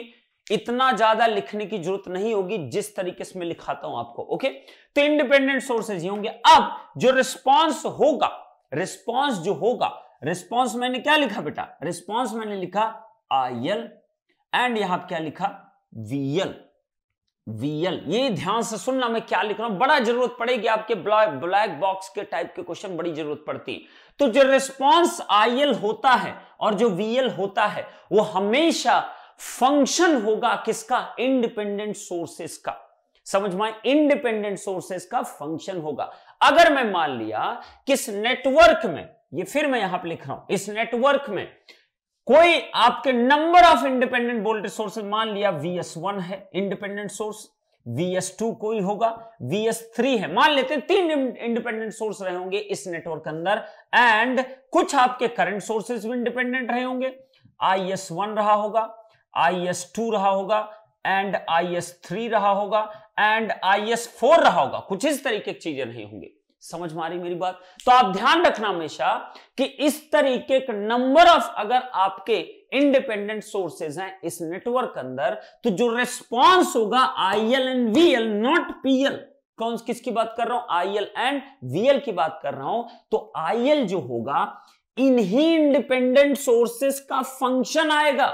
इतना ज्यादा लिखने की जरूरत नहीं होगी जिस तरीके से मैं लिखाता हूं आपको ओके तो इंडिपेंडेंट सोर्सेज ये होंगे अब जो रिस्पॉन्स होगा रिस्पॉन्स जो होगा रिस्पॉन्स मैंने क्या लिखा बेटा रिस्पॉन्स मैंने लिखा आई एल एंड यहां क्या लिखा वीएल वीएल ये ध्यान से सुनना मैं क्या लिख रहा हूं बड़ा जरूरत पड़ेगी आपके ब्लैक ब्लैक बॉक्स के टाइप के क्वेश्चन बड़ी जरूरत पड़ती है तो जो रिस्पॉन्स आई होता है और जो वीएल होता है वो हमेशा फंक्शन होगा किसका इंडिपेंडेंट सोर्सेस का समझ में इंडिपेंडेंट सोर्सेस का फंक्शन होगा अगर मैं मान लिया किस नेटवर्क में ये फिर मैं यहां पर लिख रहा हूं इस नेटवर्क में कोई आपके number of independent voltage sources मान लिया वी एस वन है independent source V S two कोई होगा वी एस थ्री है मान लेते हैं तीन इंडिपेंडेंट सोर्स रहे होंगे इस नेटवर्क के अंदर एंड कुछ आपके करंट सोर्सेज भी इंडिपेंडेंट रहे होंगे आई एस वन रहा होगा आई एस टू रहा होगा एंड आई एस थ्री रहा होगा एंड आई एस फोर रहा होगा कुछ इस तरीके की चीजें नहीं होंगी समझ में आ रही मेरी बात तो आप ध्यान रखना हमेशा कि इस तरीके का नंबर ऑफ अगर आपके इंडिपेंडेंट सोर्सेज हैं इस नेटवर्क अंदर तो जो रेस्पॉन्स होगा I L and V L not P L कौन किसकी बात कर रहा हूं I L and V L की बात कर रहा हूं तो आई एल जो होगा इन्हीं इंडिपेंडेंट सोर्सेस का फंक्शन आएगा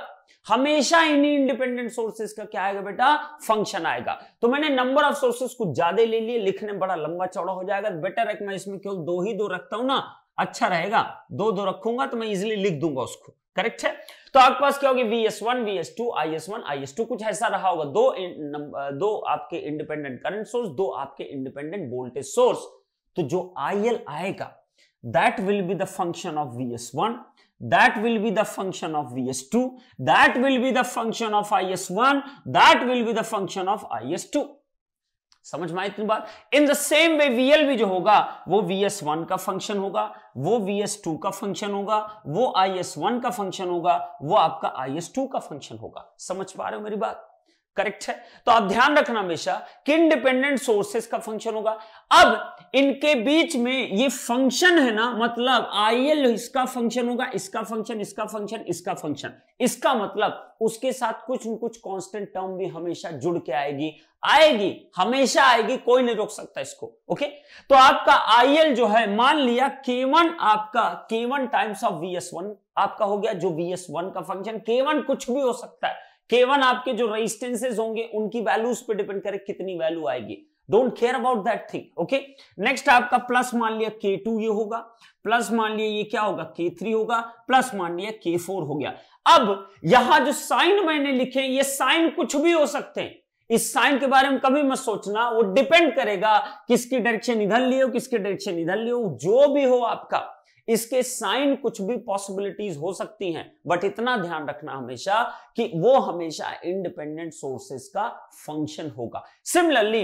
हमेशा इन इंडिपेंडेंट सोर्सेस का क्या आएगा बेटा फंक्शन आएगा तो मैंने नंबर ऑफ सोर्सेस कुछ ज्यादा ले लिए लिखने बड़ा लंबा चौड़ा हो जाएगा बेटर है मैं इसमें केवल दो ही दो रखता हूं ना अच्छा रहेगा दो दो रखूंगा तो मैं इजिली लिख दूंगा उसको करेक्ट है तो आपके पास क्या होगी V S one V S two I S one I S two कुछ ऐसा रहा होगा दो इन, दो आपके इंडिपेंडेंट करंट सोर्स दो आपके इंडिपेंडेंट वोल्टेज सोर्स तो जो आई एल आएगा that will be the function of V S one that will be the function of vs2 that will be the function of is1 that will be the function of is2 समझ में इतनी बात in the same way VL भी जो होगा वो V S one का function होगा वो वी एस टू का फंक्शन होगा वो आई एस वन का फंक्शन होगा वो आपका आई एस टू का फंक्शन होगा समझ पा रहे हो मेरी बात करेक्ट है तो आप ध्यान रखना हमेशा कि इंडिपेंडेंट सोर्सेस का फंक्शन होगा अब इनके बीच में ये फंक्शन है ना मतलब आई एल इसका फंक्शन होगा इसका फंक्शन इसका फंक्शन इसका फंक्शन इसका मतलब उसके साथ कुछ न कुछ कांस्टेंट टर्म भी हमेशा जुड़ के आएगी आएगी हमेशा आएगी कोई नहीं रोक सकता इसको ओके तो आपका आई एल जो है मान लिया K1 आपका K1 टाइम्स ऑफ वन आपका हो गया जो वन का फंक्शन K1 कुछ भी हो सकता है केवल आपके जो रेजिस्टेंसेज होंगे उनकी वैल्यूज पे डिपेंड करे कितनी वैल्यू आएगी don't care about that thing okay next आपका प्लस मान लिया के टू ये होगा प्लस मान लिया ये क्या होगा के थ्री होगा प्लस मान लिया के फोर हो गया अब यहां जो साइन मैंने लिखे ये साइन कुछ भी हो सकते हैं इस साइन के बारे में कभी मत सोचना वो डिपेंड करेगा किसकी डायरेक्शन इधर लियो किसकी डायरेक्शन इधर लियो जो भी हो आपका इसके साइन कुछ भी पॉसिबिलिटीज हो सकती हैं बट इतना ध्यान रखना हमेशा कि वो हमेशा इंडिपेंडेंट सोर्सेस का फंक्शन होगा सिमिलरली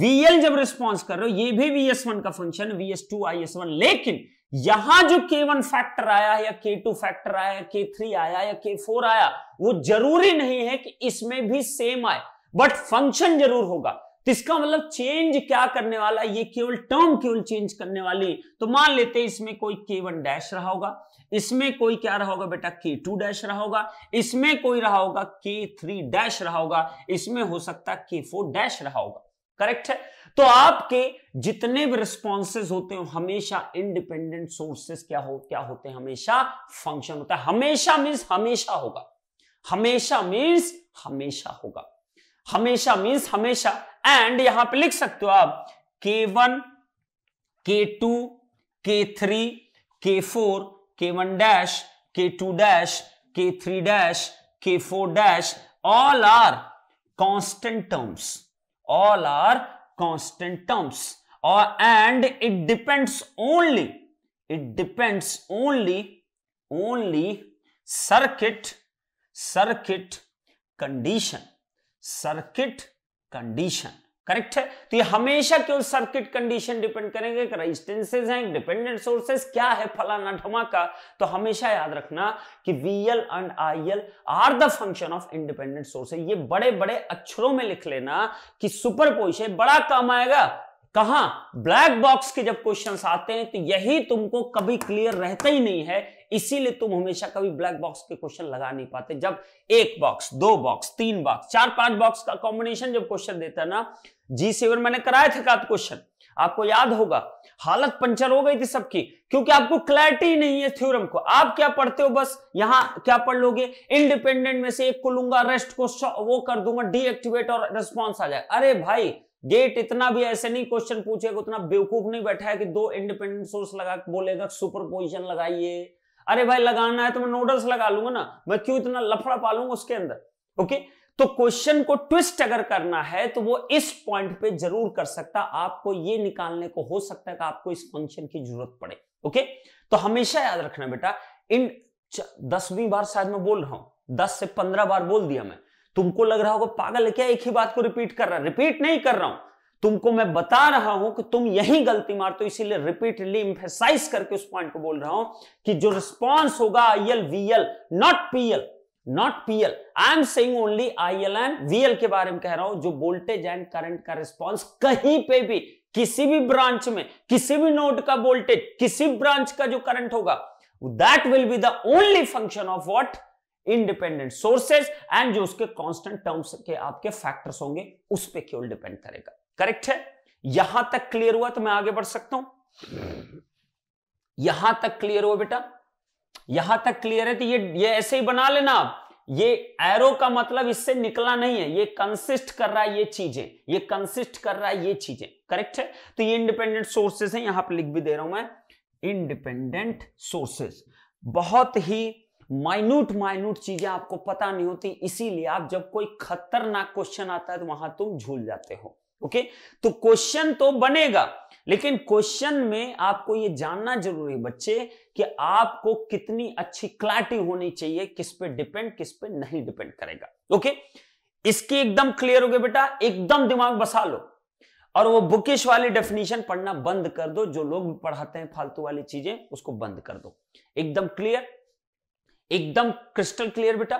वीएल जब रिस्पॉन्स कर रहे हो ये भी एस वन का function S two I S one लेकिन यहां जो के वन फैक्टर आया या के टू फैक्टर आया के थ्री आया या के फोर आया वो जरूरी नहीं है कि इसमें भी सेम आए बट फंक्शन जरूर होगा इसका मतलब चेंज क्या करने वाला ये केवल टर्म केवल चेंज करने वाली तो मान लेते हैं इसमें कोई के वन डैश रहा होगा इसमें कोई क्या रहा होगा बेटा के टू डैश रहा होगा इसमें कोई रहा होगा के थ्री डैश रहा होगा इसमें हो सकता है के फोर डैश रहा होगा करेक्ट है तो आपके जितने भी रिस्पॉन्सेज होते हैं हमेशा इंडिपेंडेंट सोर्सेस क्या हो क्या होते हैं हमेशा फंक्शन होता है हमेशा मीन्स हमेशा होगा हमेशा मीन्स हमेशा होगा हमेशा मीन्स हमेशा एंड यहां पे लिख सकते हो आप के वन के टू के three K four K one dash K two dash K three dash K four dash all are constant terms all are constant terms और and it depends only it depends only only circuit circuit condition circuit condition correct है तो ये हमेशा क्यों circuit condition depend करेंगे resistances हैं dependent sources क्या है फलाना धमाका तो हमेशा याद रखना कि VL and IL are the function of independent sources ये बड़े बड़े अक्षरों में लिख लेना कि सुपर पोजिशन बड़ा काम आएगा कहा ब्लैक बॉक्स के जब क्वेश्चन आते हैं तो यही तुमको कभी क्लियर रहता ही नहीं है इसीलिए तुम हमेशा कभी ब्लैक बॉक्स के क्वेश्चन लगा नहीं पाते जब एक बॉक्स दो बॉक्स तीन बॉक्स चार पांच बॉक्स का कॉम्बिनेशन जब क्वेश्चन देता है ना जी सेवन मैंने कराया था का क्वेश्चन आपको याद होगा हालत पंचर हो गई थी सबकी क्योंकि आपको क्लैरिटी नहीं है थ्योरम को आप क्या पढ़ते हो बस यहां क्या पढ़ लोगे इंडिपेंडेंट में से एक को लूंगा रेस्ट को वो कर दूंगा डीएक्टिवेट और रिस्पॉन्स आ जाए अरे भाई गेट इतना भी ऐसे नहीं क्वेश्चन पूछेगा उतना बेवकूफ नहीं बैठा है कि दो इंडिपेंडेंट सोर्स लगा बोलेगा सुपर पोजिशन लगाइए अरे भाई लगाना है तो मैं नोडल्स लगा लूंगा ना मैं क्यों इतना लफड़ा पालूंगा उसके अंदर ओके तो क्वेश्चन को ट्विस्ट अगर करना है तो वो इस पॉइंट पे जरूर कर सकता आपको ये निकालने को हो सकता है कि आपको इस फंक्शन की जरूरत पड़े ओके तो हमेशा याद रखना बेटा इन दसवीं बार शायद मैं बोल रहा हूं दस से पंद्रह बार बोल दिया मैं तुमको लग रहा होगा पागल क्या एक ही बात को रिपीट कर रहा रिपीट नहीं कर रहा हूं तुमको मैं बता रहा हूं कि तुम यही गलती मारते हो इसीलिए रिपीटली इंफेसाइज करके उस पॉइंट को बोल रहा हूं कि जो रिस्पॉन्स होगा I L V L not PL not PL I am saying only I L and V L के बारे में कह रहा हूं जो वोल्टेज एंड करंट का रिस्पॉन्स कहीं पे भी किसी भी ब्रांच में किसी भी नोड का वोल्टेज किसी ब्रांच का जो करंट होगा that will be the only function of what independent sources and जो उसके कॉन्स्टेंट टर्म्स के आपके फैक्टर्स होंगे उस पर क्यों डिपेंड करेगा करेक्ट है यहां तक क्लियर हुआ तो मैं आगे बढ़ सकता हूं यहां तक क्लियर हुआ बेटा यहां तक क्लियर है तो ये ये ऐसे ही बना लेना आप ये एरो का मतलब इससे निकला नहीं है ये कंसिस्ट कर रहा है ये चीजें ये कंसिस्ट कर रहा है ये चीजें करेक्ट है तो ये इंडिपेंडेंट सोर्सेस हैं यहां पे लिख भी दे रहा हूं मैं इंडिपेंडेंट सोर्सेस बहुत ही माइन्यूट माइन्यूट चीजें आपको पता नहीं होती इसीलिए आप जब कोई खतरनाक क्वेश्चन आता है तो वहां तुम झूल जाते हो ओके तो क्वेश्चन तो बनेगा लेकिन क्वेश्चन में आपको यह जानना जरूरी है बच्चे कि आपको कितनी अच्छी क्लैरिटी होनी चाहिए किस पे डिपेंड किस पे नहीं डिपेंड करेगा ओके इसकी एकदम क्लियर हो गया बेटा एकदम दिमाग बसा लो और वो बुकिश वाली डेफिनेशन पढ़ना बंद कर दो जो लोग पढ़ाते हैं फालतू वाली चीजें उसको बंद कर दो एकदम क्लियर एकदम क्रिस्टल क्लियर बेटा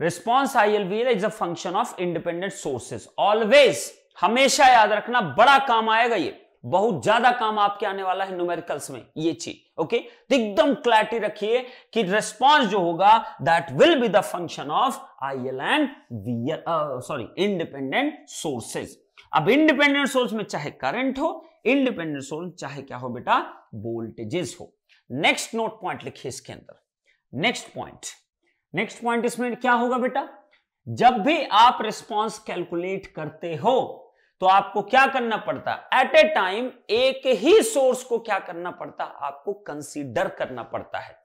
response I L V L is a function of independent sources always हमेशा याद रखना बड़ा काम आएगा ये बहुत ज्यादा काम आपके आने वाला है न्यूमेरिकल्स में ये चीज ओके तो एकदम क्लैरिटी रखिए कि रिस्पॉन्स जो होगा that will be the function of I L and V L sorry independent sources अब इंडिपेंडेंट सोर्स में चाहे करंट हो इंडिपेंडेंट सोर्स चाहे क्या हो बेटा वोल्टेजेस हो नेक्स्ट नोट पॉइंट लिखिए इसके अंदर नेक्स्ट पॉइंट नेक्स्ट पॉइंट इसमें क्या होगा बेटा जब भी आप रिस्पॉन्स कैलकुलेट करते हो तो आपको क्या करना पड़ता एट ए टाइम एक ही सोर्स को क्या करना पड़ता आपको कंसीडर करना पड़ता है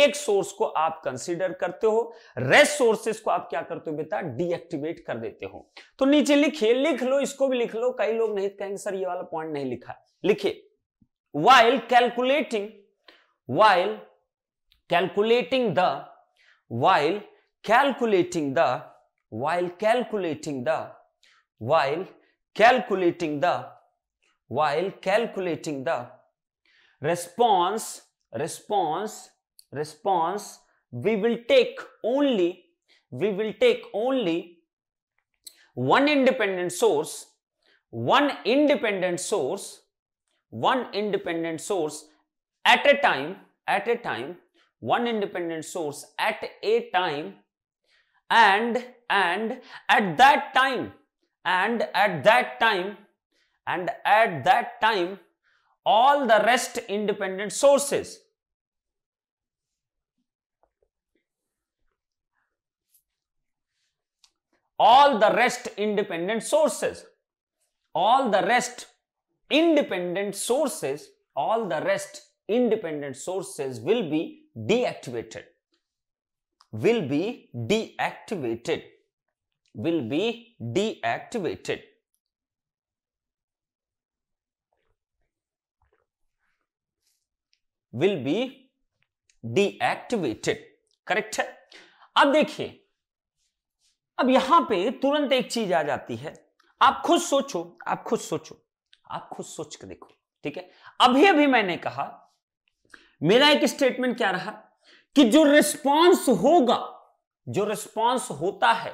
एक सोर्स को आप कंसीडर करते हो रेस्ट सोर्सेस को आप क्या करते हो बेटा डीएक्टिवेट कर देते हो तो नीचे लिखिए लिख लो इसको भी लिख लो कई लोग नहीं कहेंगे सर ये वाला पॉइंट नहीं लिखा लिखिए while calculating while calculating the while calculating the while calculating the while calculating the while calculating the response response response we will take only we will take only one independent source one independent source one independent source at a time at a time one independent source at a time and and at that time and at that time and at that time all the rest independent sources all the rest independent sources all the rest independent sources all the rest independent sources will be deactivated will be deactivated will be deactivated will be deactivated correct है अब देखिए अब यहां पे तुरंत एक चीज आ जाती है आप खुद सोचो आप खुद सोचो आप खुद सोच के देखो ठीक है अभी अभी मैंने कहा मेरा एक स्टेटमेंट क्या रहा कि जो रिस्पॉन्स होगा जो रिस्पॉन्स होता है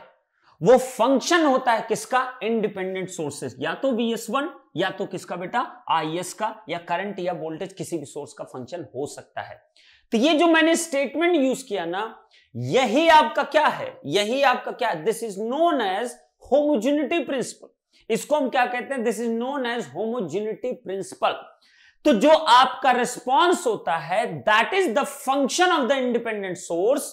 वो फंक्शन होता है किसका इंडिपेंडेंट सोर्सेस या तो वी एस वन या तो किसका बेटा आई एस का या करंट या वोल्टेज किसी भी सोर्स का फंक्शन हो सकता है तो ये जो मैंने स्टेटमेंट यूज किया ना यही आपका क्या है यही आपका क्या this is known as homogeneity principle इसको हम क्या कहते हैं this is known as homogeneity principle तो जो आपका रिस्पॉन्स होता है that is the function of the independent source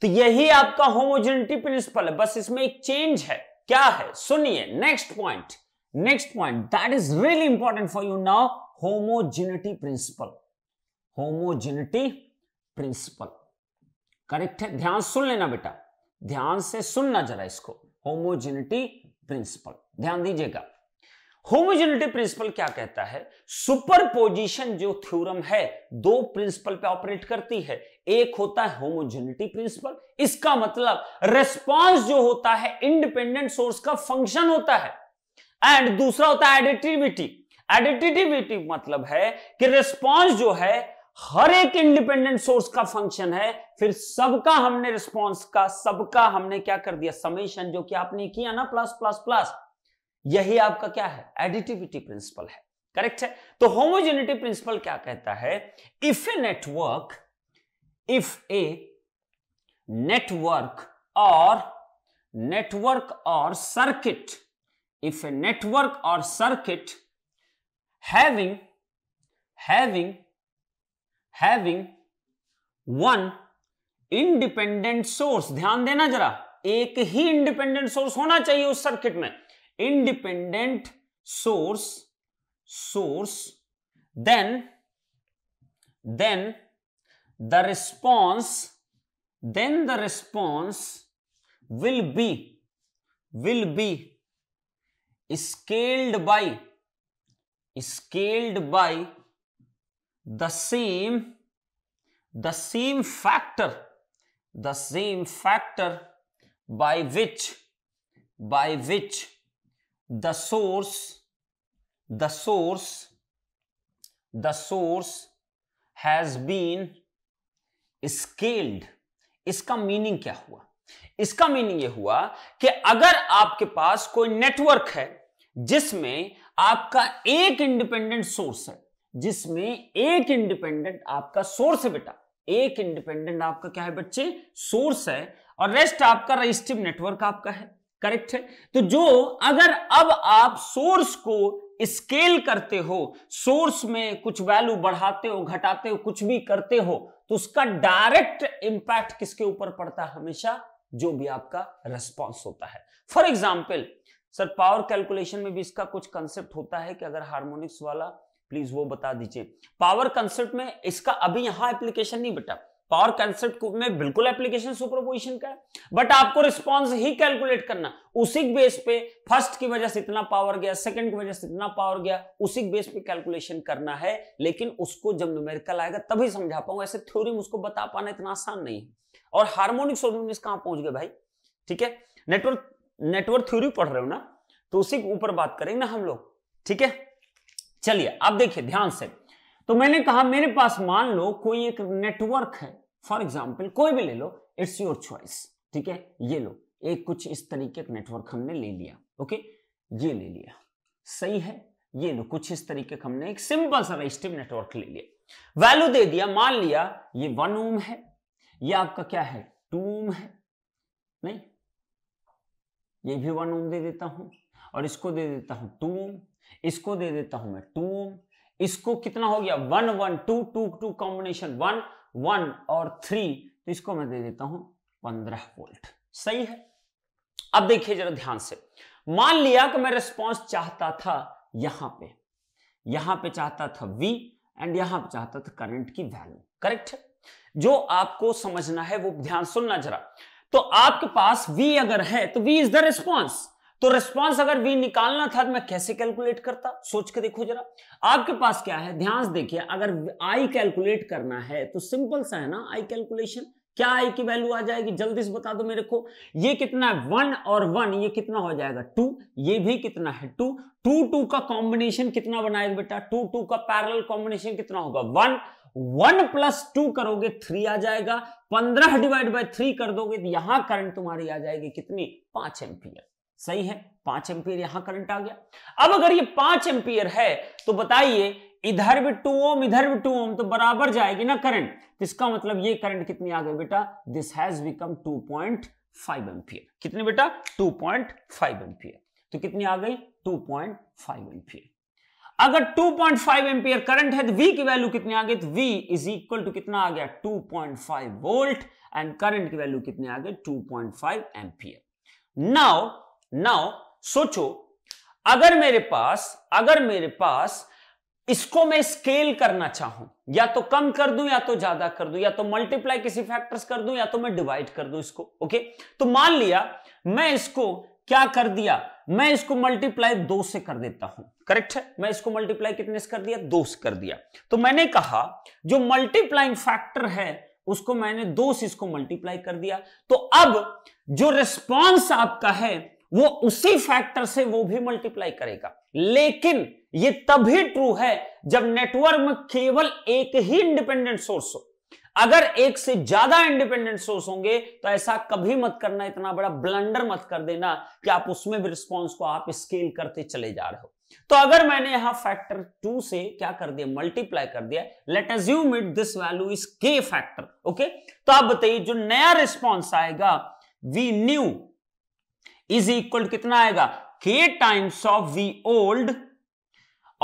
तो यही आपका होमोजेनिटी प्रिंसिपल है बस इसमें एक चेंज है क्या है सुनिए next point next point that is really important for you now homogeneity principle homogeneity principle correct है ध्यान सुन लेना बेटा ध्यान से सुनना जरा इसको होमोजेनिटी प्रिंसिपल ध्यान दीजिएगा होमोजेनिटी प्रिंसिपल क्या कहता है सुपरपोजिशन जो थ्योरम है दो प्रिंसिपल पे ऑपरेट करती है एक होता है होमोजेनिटी प्रिंसिपल इसका मतलब रेस्पॉन्स जो होता है इंडिपेंडेंट सोर्स का फंक्शन होता है एंड दूसरा होता है एडिटिविटी एडिटिविटी मतलब है कि रेस्पॉन्स जो है हर एक इंडिपेंडेंट सोर्स का फंक्शन है फिर सबका हमने रिस्पॉन्स का सबका हमने क्या कर दिया समेशन जो कि आपने किया ना प्लस प्लस प्लस यही आपका क्या है एडिटिविटी प्रिंसिपल है करेक्ट है तो होमोजेनिटी प्रिंसिपल क्या कहता है if a network if a network और नेटवर्क और सर्किट इफ ए नेटवर्क और circuit having having having one independent source ध्यान देना जरा एक ही इंडिपेंडेंट सोर्स होना चाहिए उस सर्किट में independent source source then then the response then the response will be will be scaled by scaled by the same the same factor the same factor by which by which the source the source the source has been scaled इसका meaning क्या हुआ इसका meaning यह हुआ कि अगर आपके पास कोई नेटवर्क है जिसमें आपका एक इंडिपेंडेंट सोर्स है जिसमें एक इंडिपेंडेंट आपका सोर्स है बेटा एक इंडिपेंडेंट आपका क्या है बच्चे सोर्स है और रेस्ट आपका रजिस्टिव नेटवर्क आपका है करेक्ट है तो जो अगर अब आप सोर्स को स्केल करते हो सोर्स में कुछ वैल्यू बढ़ाते हो घटाते हो कुछ भी करते हो तो उसका डायरेक्ट इंपैक्ट किसके ऊपर पड़ता है हमेशा जो भी आपका रेस्पॉन्स होता है for example sir power calculation में भी इसका कुछ कंसेप्ट होता है कि अगर हार्मोनिक्स वाला प्लीज वो बता दीजिए पावर कंसेप्ट में इसका अभी यहां एप्लीकेशन नहीं बेटा पावर कंसेप्ट में बिल्कुल एप्लीकेशन सुपरपोजिशन का है बट आपको रिस्पॉन्स ही कैलकुलेट करना उसी बेस पे फर्स्ट की वजह से इतना पावर गया सेकंड की वजह से इतना पावर गया उसी बेस पे कैलकुलेशन करना है लेकिन उसको जब न्यूमेरिकल आएगा तभी समझा पाऊंगा ऐसे थ्योरी में उसको बता पाना इतना आसान नहीं है और हार्मोनिक सोल्यूनिस कहां पहुंच गए भाई ठीक है नेटवर्क नेटवर्क थ्योरी पढ़ रहे हो ना तो उसी के ऊपर बात करेंगे ना हम लोग ठीक है चलिए आप देखिए ध्यान से तो मैंने कहा मेरे पास मान लो कोई एक नेटवर्क है फॉर एग्जाम्पल कोई भी ले लो इट्स योर चॉइस ठीक है ये लो एक कुछ इस तरीके का नेटवर्क हमने ले लिया ओके ये ले लिया सही है ये लो कुछ इस तरीके का हमने एक सिंपल सा रजिस्टिव नेटवर्क ले लिया वैल्यू दे दिया मान लिया ये वन ओम है ये आपका क्या है टू ओम है नहीं ये भी वन ओम दे देता हूं और इसको दे देता हूं टू ओम इसको दे देता हूं मैं टू ओम इसको कितना हो गया one one two two two combination one one और थ्री तो इसको मैं दे देता हूं पंद्रह वोल्ट सही है अब देखिए जरा ध्यान से मान लिया कि मैं रिस्पॉन्स चाहता था यहां पे यहां पे चाहता था V एंड यहां पे चाहता था करंट की वैल्यू करेक्ट जो आपको समझना है वो ध्यान सुनना जरा तो आपके पास V अगर है तो V इज द रिस्पॉन्स तो रिस्पॉन्स अगर वी निकालना था तो मैं कैसे कैलकुलेट करता सोच के देखो जरा आपके पास क्या है ध्यान से देखिए अगर आई कैलकुलेट करना है तो सिंपल सा है ना आई कैलकुलेशन क्या आई की वैल्यू आ जाएगी जल्दी से बता दो मेरे को ये कितना है वन और वन ये कितना हो जाएगा टू ये भी कितना है टू टू टू का कॉम्बिनेशन कितना बनाएगा बेटा टू टू का पैरल कॉम्बिनेशन कितना होगा वन वन प्लस टू करोगे थ्री आ जाएगा पंद्रह डिवाइड बाय थ्री कर दोगे तो यहां करंट तुम्हारी आ जाएगी कितनी पांच एम्पियर सही है पांच एम्पियर यहां करंट आ गया अब अगर ये पांच एम्पियर है तो बताइए इधर भी टू ओम इधर भी टू ओम तो बराबर जाएगी ना करंट तो इसका मतलब ये करंट कितनी आ गई बेटा this has become two point five ampere कितने बेटा टू पॉइंट फाइव एम्पियर तो कितनी आ गई टू पॉइंट फाइव एम्पियर अगर 2.5 एम्पियर करंट है तो वी की वैल्यू कितनी आ गई तो वी इज इक्वल टू कितना आ गया 2.5 वोल्ट एंड करंट की वैल्यू कितनी आ गई 2.5 एम्पियर नाउ नाउ सोचो अगर मेरे पास अगर मेरे पास इसको मैं स्केल करना चाहूं या तो कम कर दूं या तो ज्यादा कर दूं या तो मल्टीप्लाई किसी फैक्टर्स कर दूं या तो मैं डिवाइड कर दूं इसको ओके तो मान लिया मैं इसको क्या कर दिया मैं इसको मल्टीप्लाई दो से कर देता हूं करेक्ट है मैं इसको मल्टीप्लाई कितने से कर दिया दो से कर दिया तो मैंने कहा जो मल्टीप्लाइंग फैक्टर है उसको मैंने दो से इसको मल्टीप्लाई कर दिया तो अब जो रिस्पॉन्स आपका है वो उसी फैक्टर से वो भी मल्टीप्लाई करेगा लेकिन ये तभी ट्रू है जब नेटवर्क में केवल एक ही इंडिपेंडेंट सोर्स हो अगर एक से ज्यादा इंडिपेंडेंट सोर्स होंगे तो ऐसा कभी मत करना इतना बड़ा ब्लंडर मत कर देना कि आप उसमें भी रिस्पॉन्स को आप स्केल करते चले जा रहे हो तो अगर मैंने यहां फैक्टर टू से क्या कर दिया मल्टीप्लाई कर दिया let assume it this value is K factor okay तो आप बताइए जो नया रिस्पॉन्स आएगा वी न्यू इज इक्वल कितना आएगा के टाइम्स ऑफ वी ओल्ड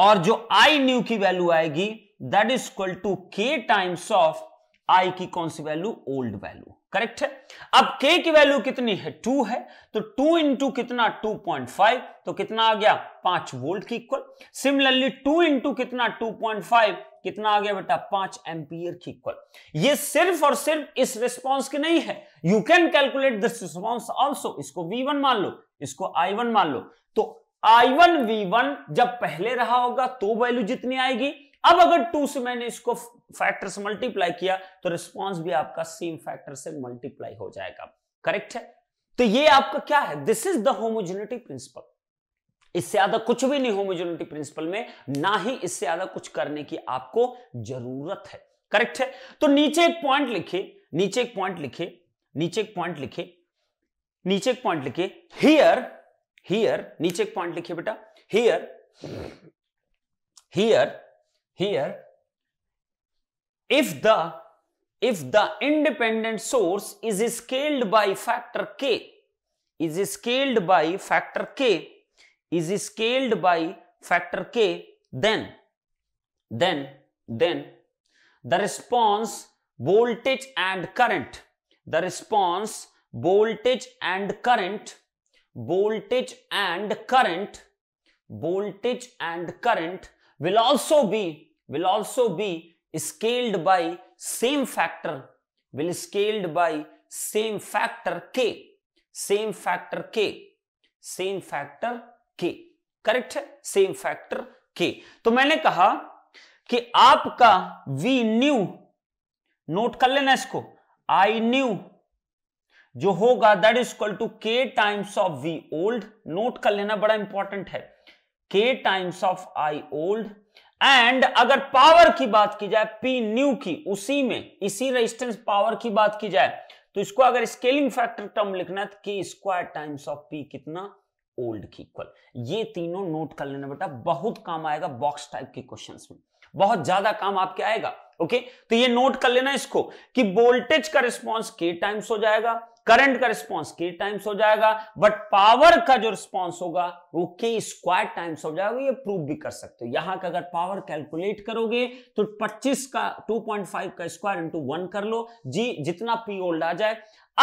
और जो आई न्यू की वैल्यू आएगी that is equal to K times of I की कौन सी वैल्यू ओल्ड वैल्यू करेक्ट है अब के की वैल्यू कितनी है टू है तो टू इंटू कितना टू पॉइंट फाइव तो कितना आ गया पांच वोल्ट की इक्वल सिमिलरली टू इंटू कितना टू पॉइंट फाइव कितना आ गया बेटा पांच एम्पियर की इक्वल ये सिर्फ और सिर्फ इस रिस्पॉन्स की नहीं है you can calculate this response also इसको वी वन मान लो इसको आई वन मान लो तो आई वन वी वन जब पहले रहा होगा तो वैल्यू जितनी आएगी अब अगर टू से मैंने इसको फैक्टर से मल्टीप्लाई किया तो रिस्पॉन्स भी आपका सेम फैक्टर से मल्टीप्लाई हो जाएगा करेक्ट है तो ये आपका क्या है this is the homogeneity principle इससे ज्यादा कुछ भी नहीं हो यूनिटी प्रिंसिपल में ना ही इससे ज्यादा कुछ करने की आपको जरूरत है करेक्ट है तो नीचे एक पॉइंट लिखे नीचे एक पॉइंट लिखे नीचे एक पॉइंट लिखे नीचे एक पॉइंट लिखे हियर हियर नीचे एक पॉइंट लिखे बेटा here here here if the if the independent source is scaled by factor K is scaled by factor K is scaled by factor k, then, then, then the response voltage and current, the response voltage and current, voltage and current, voltage and current will also be, will also be scaled by same factor, will scaled by same factor k, same factor k, same factor K correct है same factor K तो मैंने कहा कि आपका we knew note कर लेना इसको आई new जो होगा that is equal to K times of V old note कर लेना बड़ा इंपॉर्टेंट है K times of I old and अगर पावर की बात की जाए पी न्यू की उसी में इसी रेजिस्टेंस पावर की बात की जाए तो इसको अगर स्केलिंग फैक्टर टर्म लिखना है तो K square times of P कितना ओल्ड की इक्वल ये तीनों नोट कर लेना बेटा बहुत काम आएगा बॉक्स टाइप के क्वेश्चन में बहुत ज्यादा काम आपके आएगा ओके तो ये नोट कर लेना इसको कि वोल्टेज का रिस्पॉन्स के टाइम्स हो जाएगा करंट का रिस्पॉन्स के टाइम्स हो जाएगा बट पावर का जो रिस्पॉन्स होगा वो के स्क्वायर टाइम्स हो जाएगा ये प्रूव भी कर सकते हो यहां का अगर पावर कैलकुलेट करोगे तो 25 का 2.5 का स्क्वायर इंटू वन कर लो जी जितना पी ओल्ड आ जाए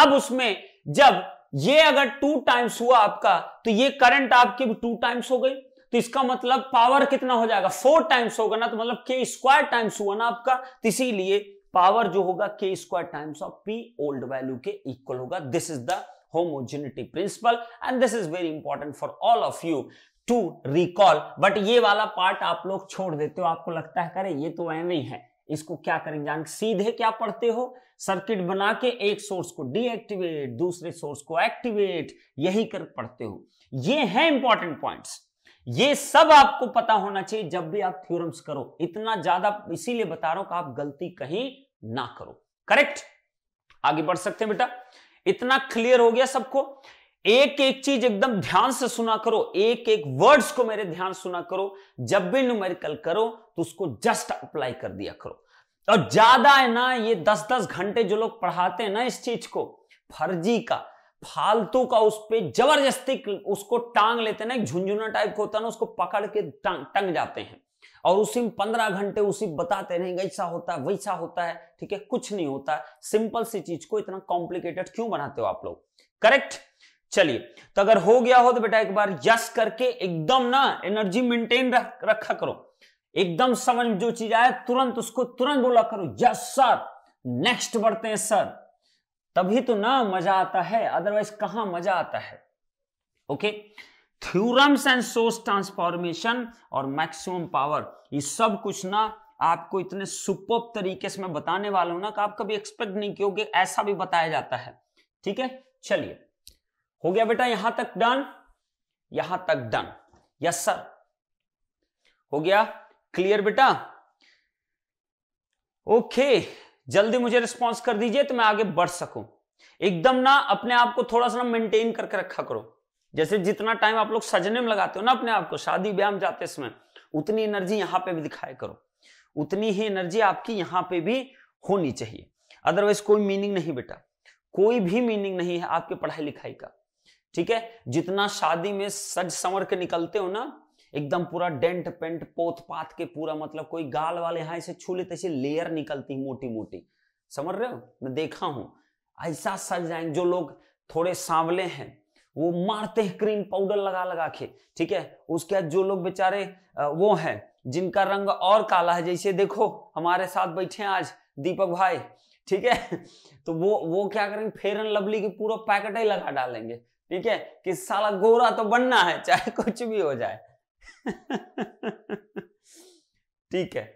अब उसमें जब ये अगर टू टाइम्स हुआ आपका तो ये करंट आपकी टू टाइम्स हो गई तो इसका मतलब पावर कितना हो जाएगा फोर टाइम्स होगा ना तो मतलब के स्क्वायर टाइम्स हुआ ना आपका तो इसीलिए पावर जो होगा K square times of P old value K equal होगा this is the homogeneity principle and this is very important for all of you to recall but ये वाला पार्ट आप लोग छोड़ देते हो आपको लगता है करे ये तो एम ही है इसको क्या करेंगे जान सीधे क्या पढ़ते हो सर्किट बना के एक सोर्स को डीएक्टिवेट दूसरे सोर्स को एक्टिवेट यही कर पढ़ते हो ये है इंपॉर्टेंट पॉइंट्स ये सब आपको पता होना चाहिए जब भी आप थ्योरम्स करो इतना ज्यादा इसीलिए बता रहा हूं कि आप गलती कहीं ना करो करेक्ट आगे बढ़ सकते हैं बेटा इतना क्लियर हो गया सबको एक एक चीज एकदम ध्यान से सुना करो एक एक वर्ड्स को मेरे ध्यान सुना करो जब भी न्यूमेरिकल करो तो उसको जस्ट अप्लाई कर दिया करो और ज्यादा है ना ये दस दस घंटे जो लोग पढ़ाते हैं ना इस चीज को फर्जी का फालतू का उस पर जबरदस्ती उसको टांग लेते ना एक झुंझुना टाइप होता है ना उसको पकड़ के टांग टंग जाते हैं और उसी में पंद्रह घंटे उसी बताते रहेंगे ऐसा होता है वैसा होता है ठीक है कुछ नहीं होता सिंपल सी चीज को इतना कॉम्प्लिकेटेड क्यों बनाते हो आप लोग करेक्ट चलिए तो अगर हो गया हो तो बेटा एक बार यस करके एकदम ना एनर्जी मेंटेन रखा करो एकदम समझ में जो चीज आए तुरंत उसको तुरंत बोला करो यस सर नेक्स्ट बढ़ते हैं सर तभी तो ना मजा आता है अदरवाइज कहां मजा आता है okay theorems and source transformation और मैक्सिमम पावर ये सब कुछ ना आपको इतने सुपर तरीके से मैं बताने वाला हूं ना कि आप कभी एक्सपेक्ट नहीं क्योंकि ऐसा भी बताया जाता है ठीक है चलिए हो गया बेटा यहां तक डन यहां तक डन यस सर हो गया क्लियर बेटा ओके जल्दी मुझे रिस्पॉन्स कर दीजिए तो मैं आगे बढ़ सकूं एकदम ना अपने आप को थोड़ा सा ना मेंटेन करके रखा करो जैसे जितना टाइम आप लोग सजने में लगाते हो ना अपने आप को शादी ब्याह में जाते समय उतनी एनर्जी यहां पे भी दिखाया करो उतनी ही एनर्जी आपकी यहां पे भी होनी चाहिए अदरवाइज कोई मीनिंग नहीं बेटा कोई भी मीनिंग नहीं है आपके पढ़ाई लिखाई का ठीक है जितना शादी में सज संवर के निकलते हो ना एकदम पूरा डेंट पेंट पोत पात के पूरा मतलब कोई गाल वाले यहां ऐसे छू लेते ऐसे लेयर निकलती मोटी मोटी समझ रहे हो मैं देखा हूं ऐसा सज जाएंगे जो लोग थोड़े सांवले हैं वो मारते हैं क्रीम पाउडर लगा लगा के ठीक है उसके बाद जो लोग बेचारे वो हैं जिनका रंग और काला है जैसे देखो हमारे साथ बैठे आज दीपक भाई ठीक है तो वो वो क्या करेंगे फेयर एंड लवली की पूरा पैकेट ही लगा डालेंगे ठीक है कि साला गोरा तो बनना है चाहे कुछ भी हो जाए ठीक है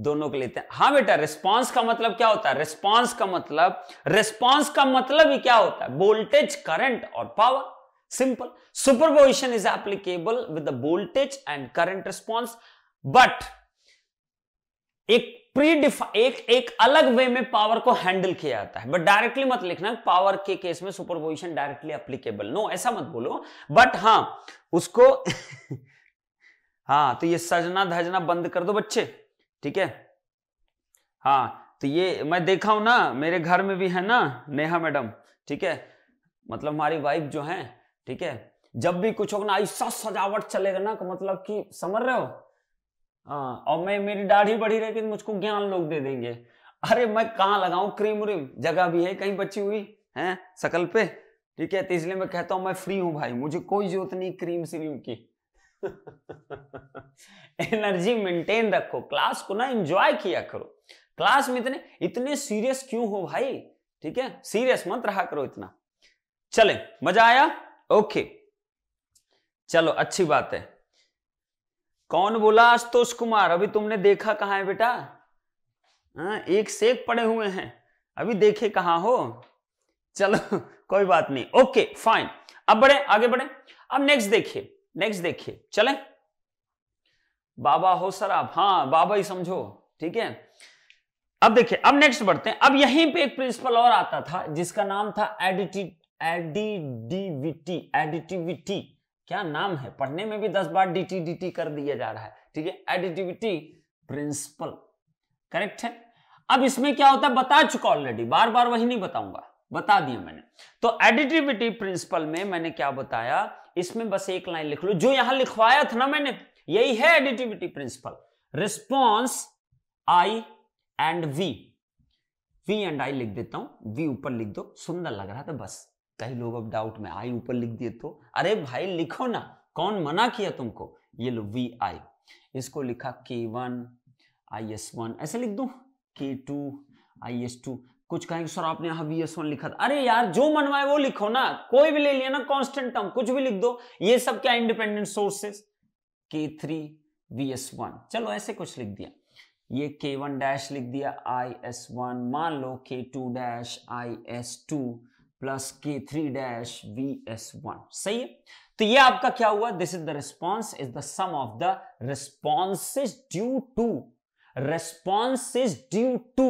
दोनों को लेते हैं हाँ बेटा रिस्पांस का मतलब क्या होता है रिस्पांस का मतलब रिस्पांस का मतलब ही क्या होता है वोल्टेज करंट और power simple superposition is applicable with the voltage and current response but एक एक एक अलग वे में पावर को हैंडल किया जाता है बट डायरेक्टली मत लिखना पावर के केस में सुपरपोजिशन डायरेक्टली अप्लीकेबल नो ऐसा मत बोलो बट हां उसको हाँ तो ये सजना धजना बंद कर दो बच्चे ठीक है हाँ तो ये मैं देखा हूं ना मेरे घर में भी है ना नेहा मैडम ठीक है मतलब हमारी वाइफ जो है ठीक है जब भी कुछ होगा ना ऐसा सजावट चलेगा ना तो मतलब कि समझ रहे हो हाँ और मैं मेरी दाढ़ी बढ़ी रहेगी मुझको ज्ञान लोग दे देंगे अरे मैं कहाँ लगाऊं क्रीम व्रीम जगह भी है कहीं बची हुई है सकल पे ठीक है तो इसलिए मैं कहता हूं मैं फ्री हूं भाई मुझे कोई जरूरत नहीं क्रीम सीरीम की एनर्जी मेंटेन रखो क्लास को ना एंजॉय किया करो क्लास में इतने इतने सीरियस क्यों हो भाई ठीक है सीरियस मत रहा करो इतना चले मजा आया ओके चलो अच्छी बात है कौन बोला आशुतोष कुमार अभी तुमने देखा कहा है बेटा आ, हाँ, एक से एक पड़े हुए हैं अभी देखे कहा हो चलो कोई बात नहीं ओके फाइन अब बढ़े आगे बढ़े अब नेक्स्ट देखिए नेक्स्ट देखिए चलें बाबा हो शराब हाँ बाबा ही समझो ठीक है अब देखिए अब नेक्स्ट बढ़ते हैं अब यहीं पे एक प्रिंसिपल और आता था जिसका नाम था एडिटिव एडिटिविटी एडिटिविटी क्या नाम है पढ़ने में भी दस बार डीटी डीटी डी टी कर दिया जा रहा है ठीक है एडिटिविटी प्रिंसिपल करेक्ट है अब इसमें क्या होता है बता चुका ऑलरेडी बार बार वही नहीं बताऊंगा बता दिया मैंने तो एडिटिविटी प्रिंसिपल में मैंने क्या बताया इसमें बस एक लाइन लिख लो जो यहां लिखवाया था ना मैंने यही है additivity principle response I and V V and I लिख देता हूं वी ऊपर लिख दो सुंदर लग रहा था बस कई लोग अब डाउट में आई ऊपर लिख दिए तो अरे भाई लिखो ना कौन मना किया तुमको ये लो वी आई इसको लिखा के वन आई एस वन ऐसे लिख दू के टू आई एस टू कुछ कहेंगे सर आपने यहां वी एस वन लिखा था अरे यार जो मनवाए वो लिखो ना कोई भी ले लिया ना कॉन्स्टेंट टर्म कुछ भी लिख दो ये सब क्या इंडिपेंडेंट सोर्सेस के थ्री वी एस वन चलो ऐसे कुछ लिख दिया ये के वन डैश लिख दिया आई एस वन मान लो K two dash I S two plus K three dash V S one सही है तो ये आपका क्या हुआ this is the response is the sum of the responses due to responses due to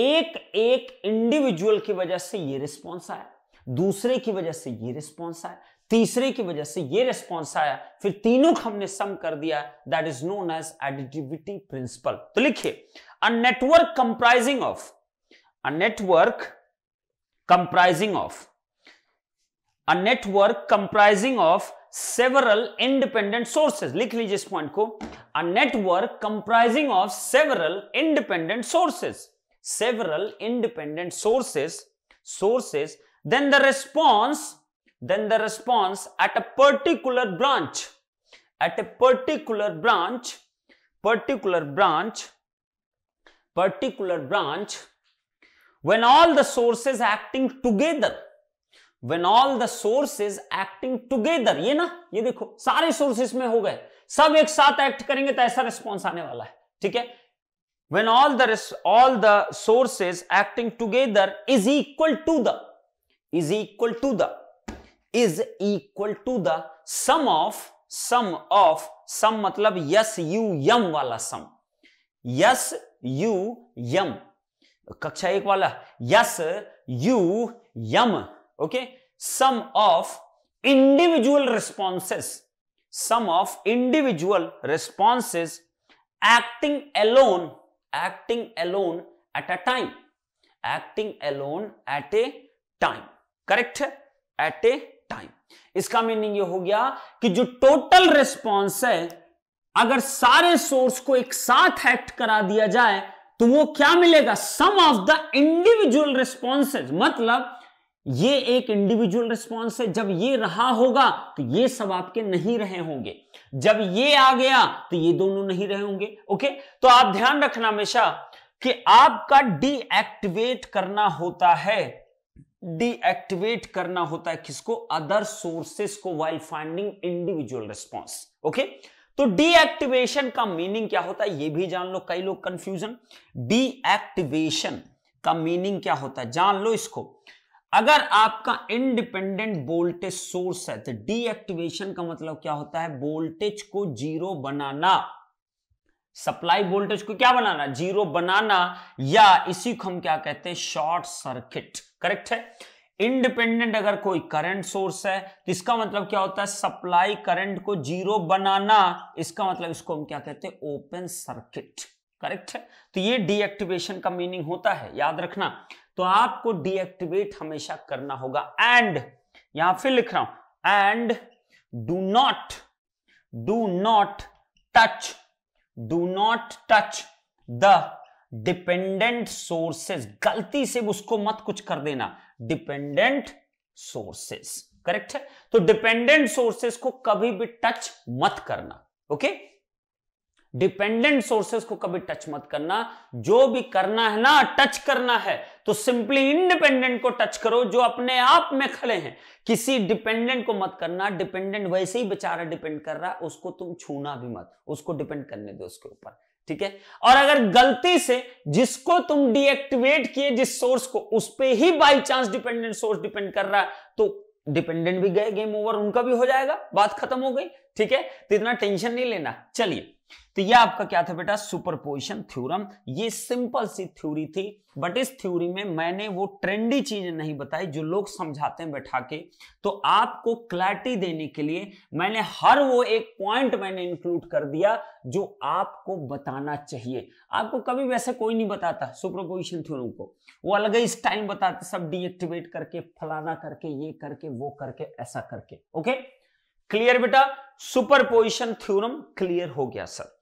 एक एक इंडिविजुअल की वजह से ये रिस्पॉन्स आया दूसरे की वजह से ये रिस्पॉन्स आया तीसरे की वजह से ये रिस्पॉन्स आया फिर तीनों को हमने सम कर दिया that is known as additivity principle तो लिखिए a network comprising of a network comprising of a network comprising of several independent sources लिख लीजिए इस point. को a network comprising of several independent sources several independent sources sources then the response then the response at a particular branch at a particular branch particular branch particular branch when all the sources acting together when all the sources acting together ये ना ये देखो सारे sources में हो गए सब एक साथ act करेंगे तो ऐसा response आने वाला है ठीक है when all the all the sources acting together is equal to the is equal to the is equal to the sum of sum of sum मतलब यस u m वाला sum यस u m कक्षा एक वाला S U M okay sum of individual responses sum of individual responses acting alone acting alone at a time acting alone at a time correct at a time इसका meaning ये हो गया कि जो total response है अगर सारे source को एक साथ एक्ट करा दिया जाए तो वो क्या मिलेगा sum of the individual responses मतलब ये एक इंडिविजुअल रिस्पॉन्स है जब ये रहा होगा तो ये सब आपके नहीं रहे होंगे जब ये आ गया तो ये दोनों नहीं रहे होंगे ओके तो आप ध्यान रखना हमेशा कि आपका डीएक्टिवेट करना होता है डीएक्टिवेट करना होता है किसको अदर सोर्सेस को while finding individual response okay तो डीएक्टिवेशन का मीनिंग क्या होता है ये भी जान लो कई लोग कंफ्यूजन डीएक्टिवेशन का मीनिंग क्या होता है जान लो इसको अगर आपका इंडिपेंडेंट वोल्टेज सोर्स है तो डीएक्टिवेशन का मतलब क्या होता है वोल्टेज को जीरो बनाना सप्लाई वोल्टेज को क्या बनाना जीरो बनाना या इसी को हम क्या कहते हैं शॉर्ट सर्किट करेक्ट है इंडिपेंडेंट अगर कोई करंट सोर्स है तो इसका मतलब क्या होता है सप्लाई करंट को जीरो बनाना इसका मतलब इसको हम क्या कहते हैं ओपन सर्किट करेक्ट है तो ये डीएक्टिवेशन का मीनिंग होता है याद रखना तो आपको डीएक्टिवेट हमेशा करना होगा एंड यहां फिर लिख रहा हूं and do not do not touch do not touch the dependent sources गलती से उसको मत कुछ कर देना डिपेंडेंट सोर्सेस करेक्ट है तो डिपेंडेंट सोर्सेस को कभी भी टच मत करना ओके डिपेंडेंट सोर्सेस को कभी टच मत करना जो भी करना है ना टच करना है तो सिंपली इंडिपेंडेंट को टच करो जो अपने आप में खड़े हैं किसी डिपेंडेंट को मत करना डिपेंडेंट वैसे ही बेचारा डिपेंड कर रहा है उसको तुम छूना भी मत उसको डिपेंड करने दो उसके ऊपर ठीक है और अगर गलती से जिसको तुम डीएक्टिवेट किए जिस सोर्स को उस पर ही by chance dependent source depend कर रहा है तो डिपेंडेंट भी गए गेम ओवर उनका भी हो जाएगा बात खत्म हो गई ठीक है तो इतना टेंशन नहीं लेना चलिए तो ये आपका क्या था बेटा सुपरपोजिशन थ्योरम ये सिंपल सी थ्योरी थी बट इस थ्योरी में मैंने वो ट्रेंडी चीज नहीं बताई जो लोग समझाते हैं बैठा के तो आपको क्लैरिटी देने के लिए मैंने हर वो एक पॉइंट मैंने इंक्लूड कर दिया जो आपको बताना चाहिए आपको कभी वैसे कोई नहीं बताता सुपरपोजिशन थ्योरम को वो अलग ही स्टाइल बताते सब डीएक्टिवेट करके फलाना करके ये करके वो करके ऐसा करके ओके क्लियर बेटा सुपरपोजिशन थ्योरम क्लियर हो गया सर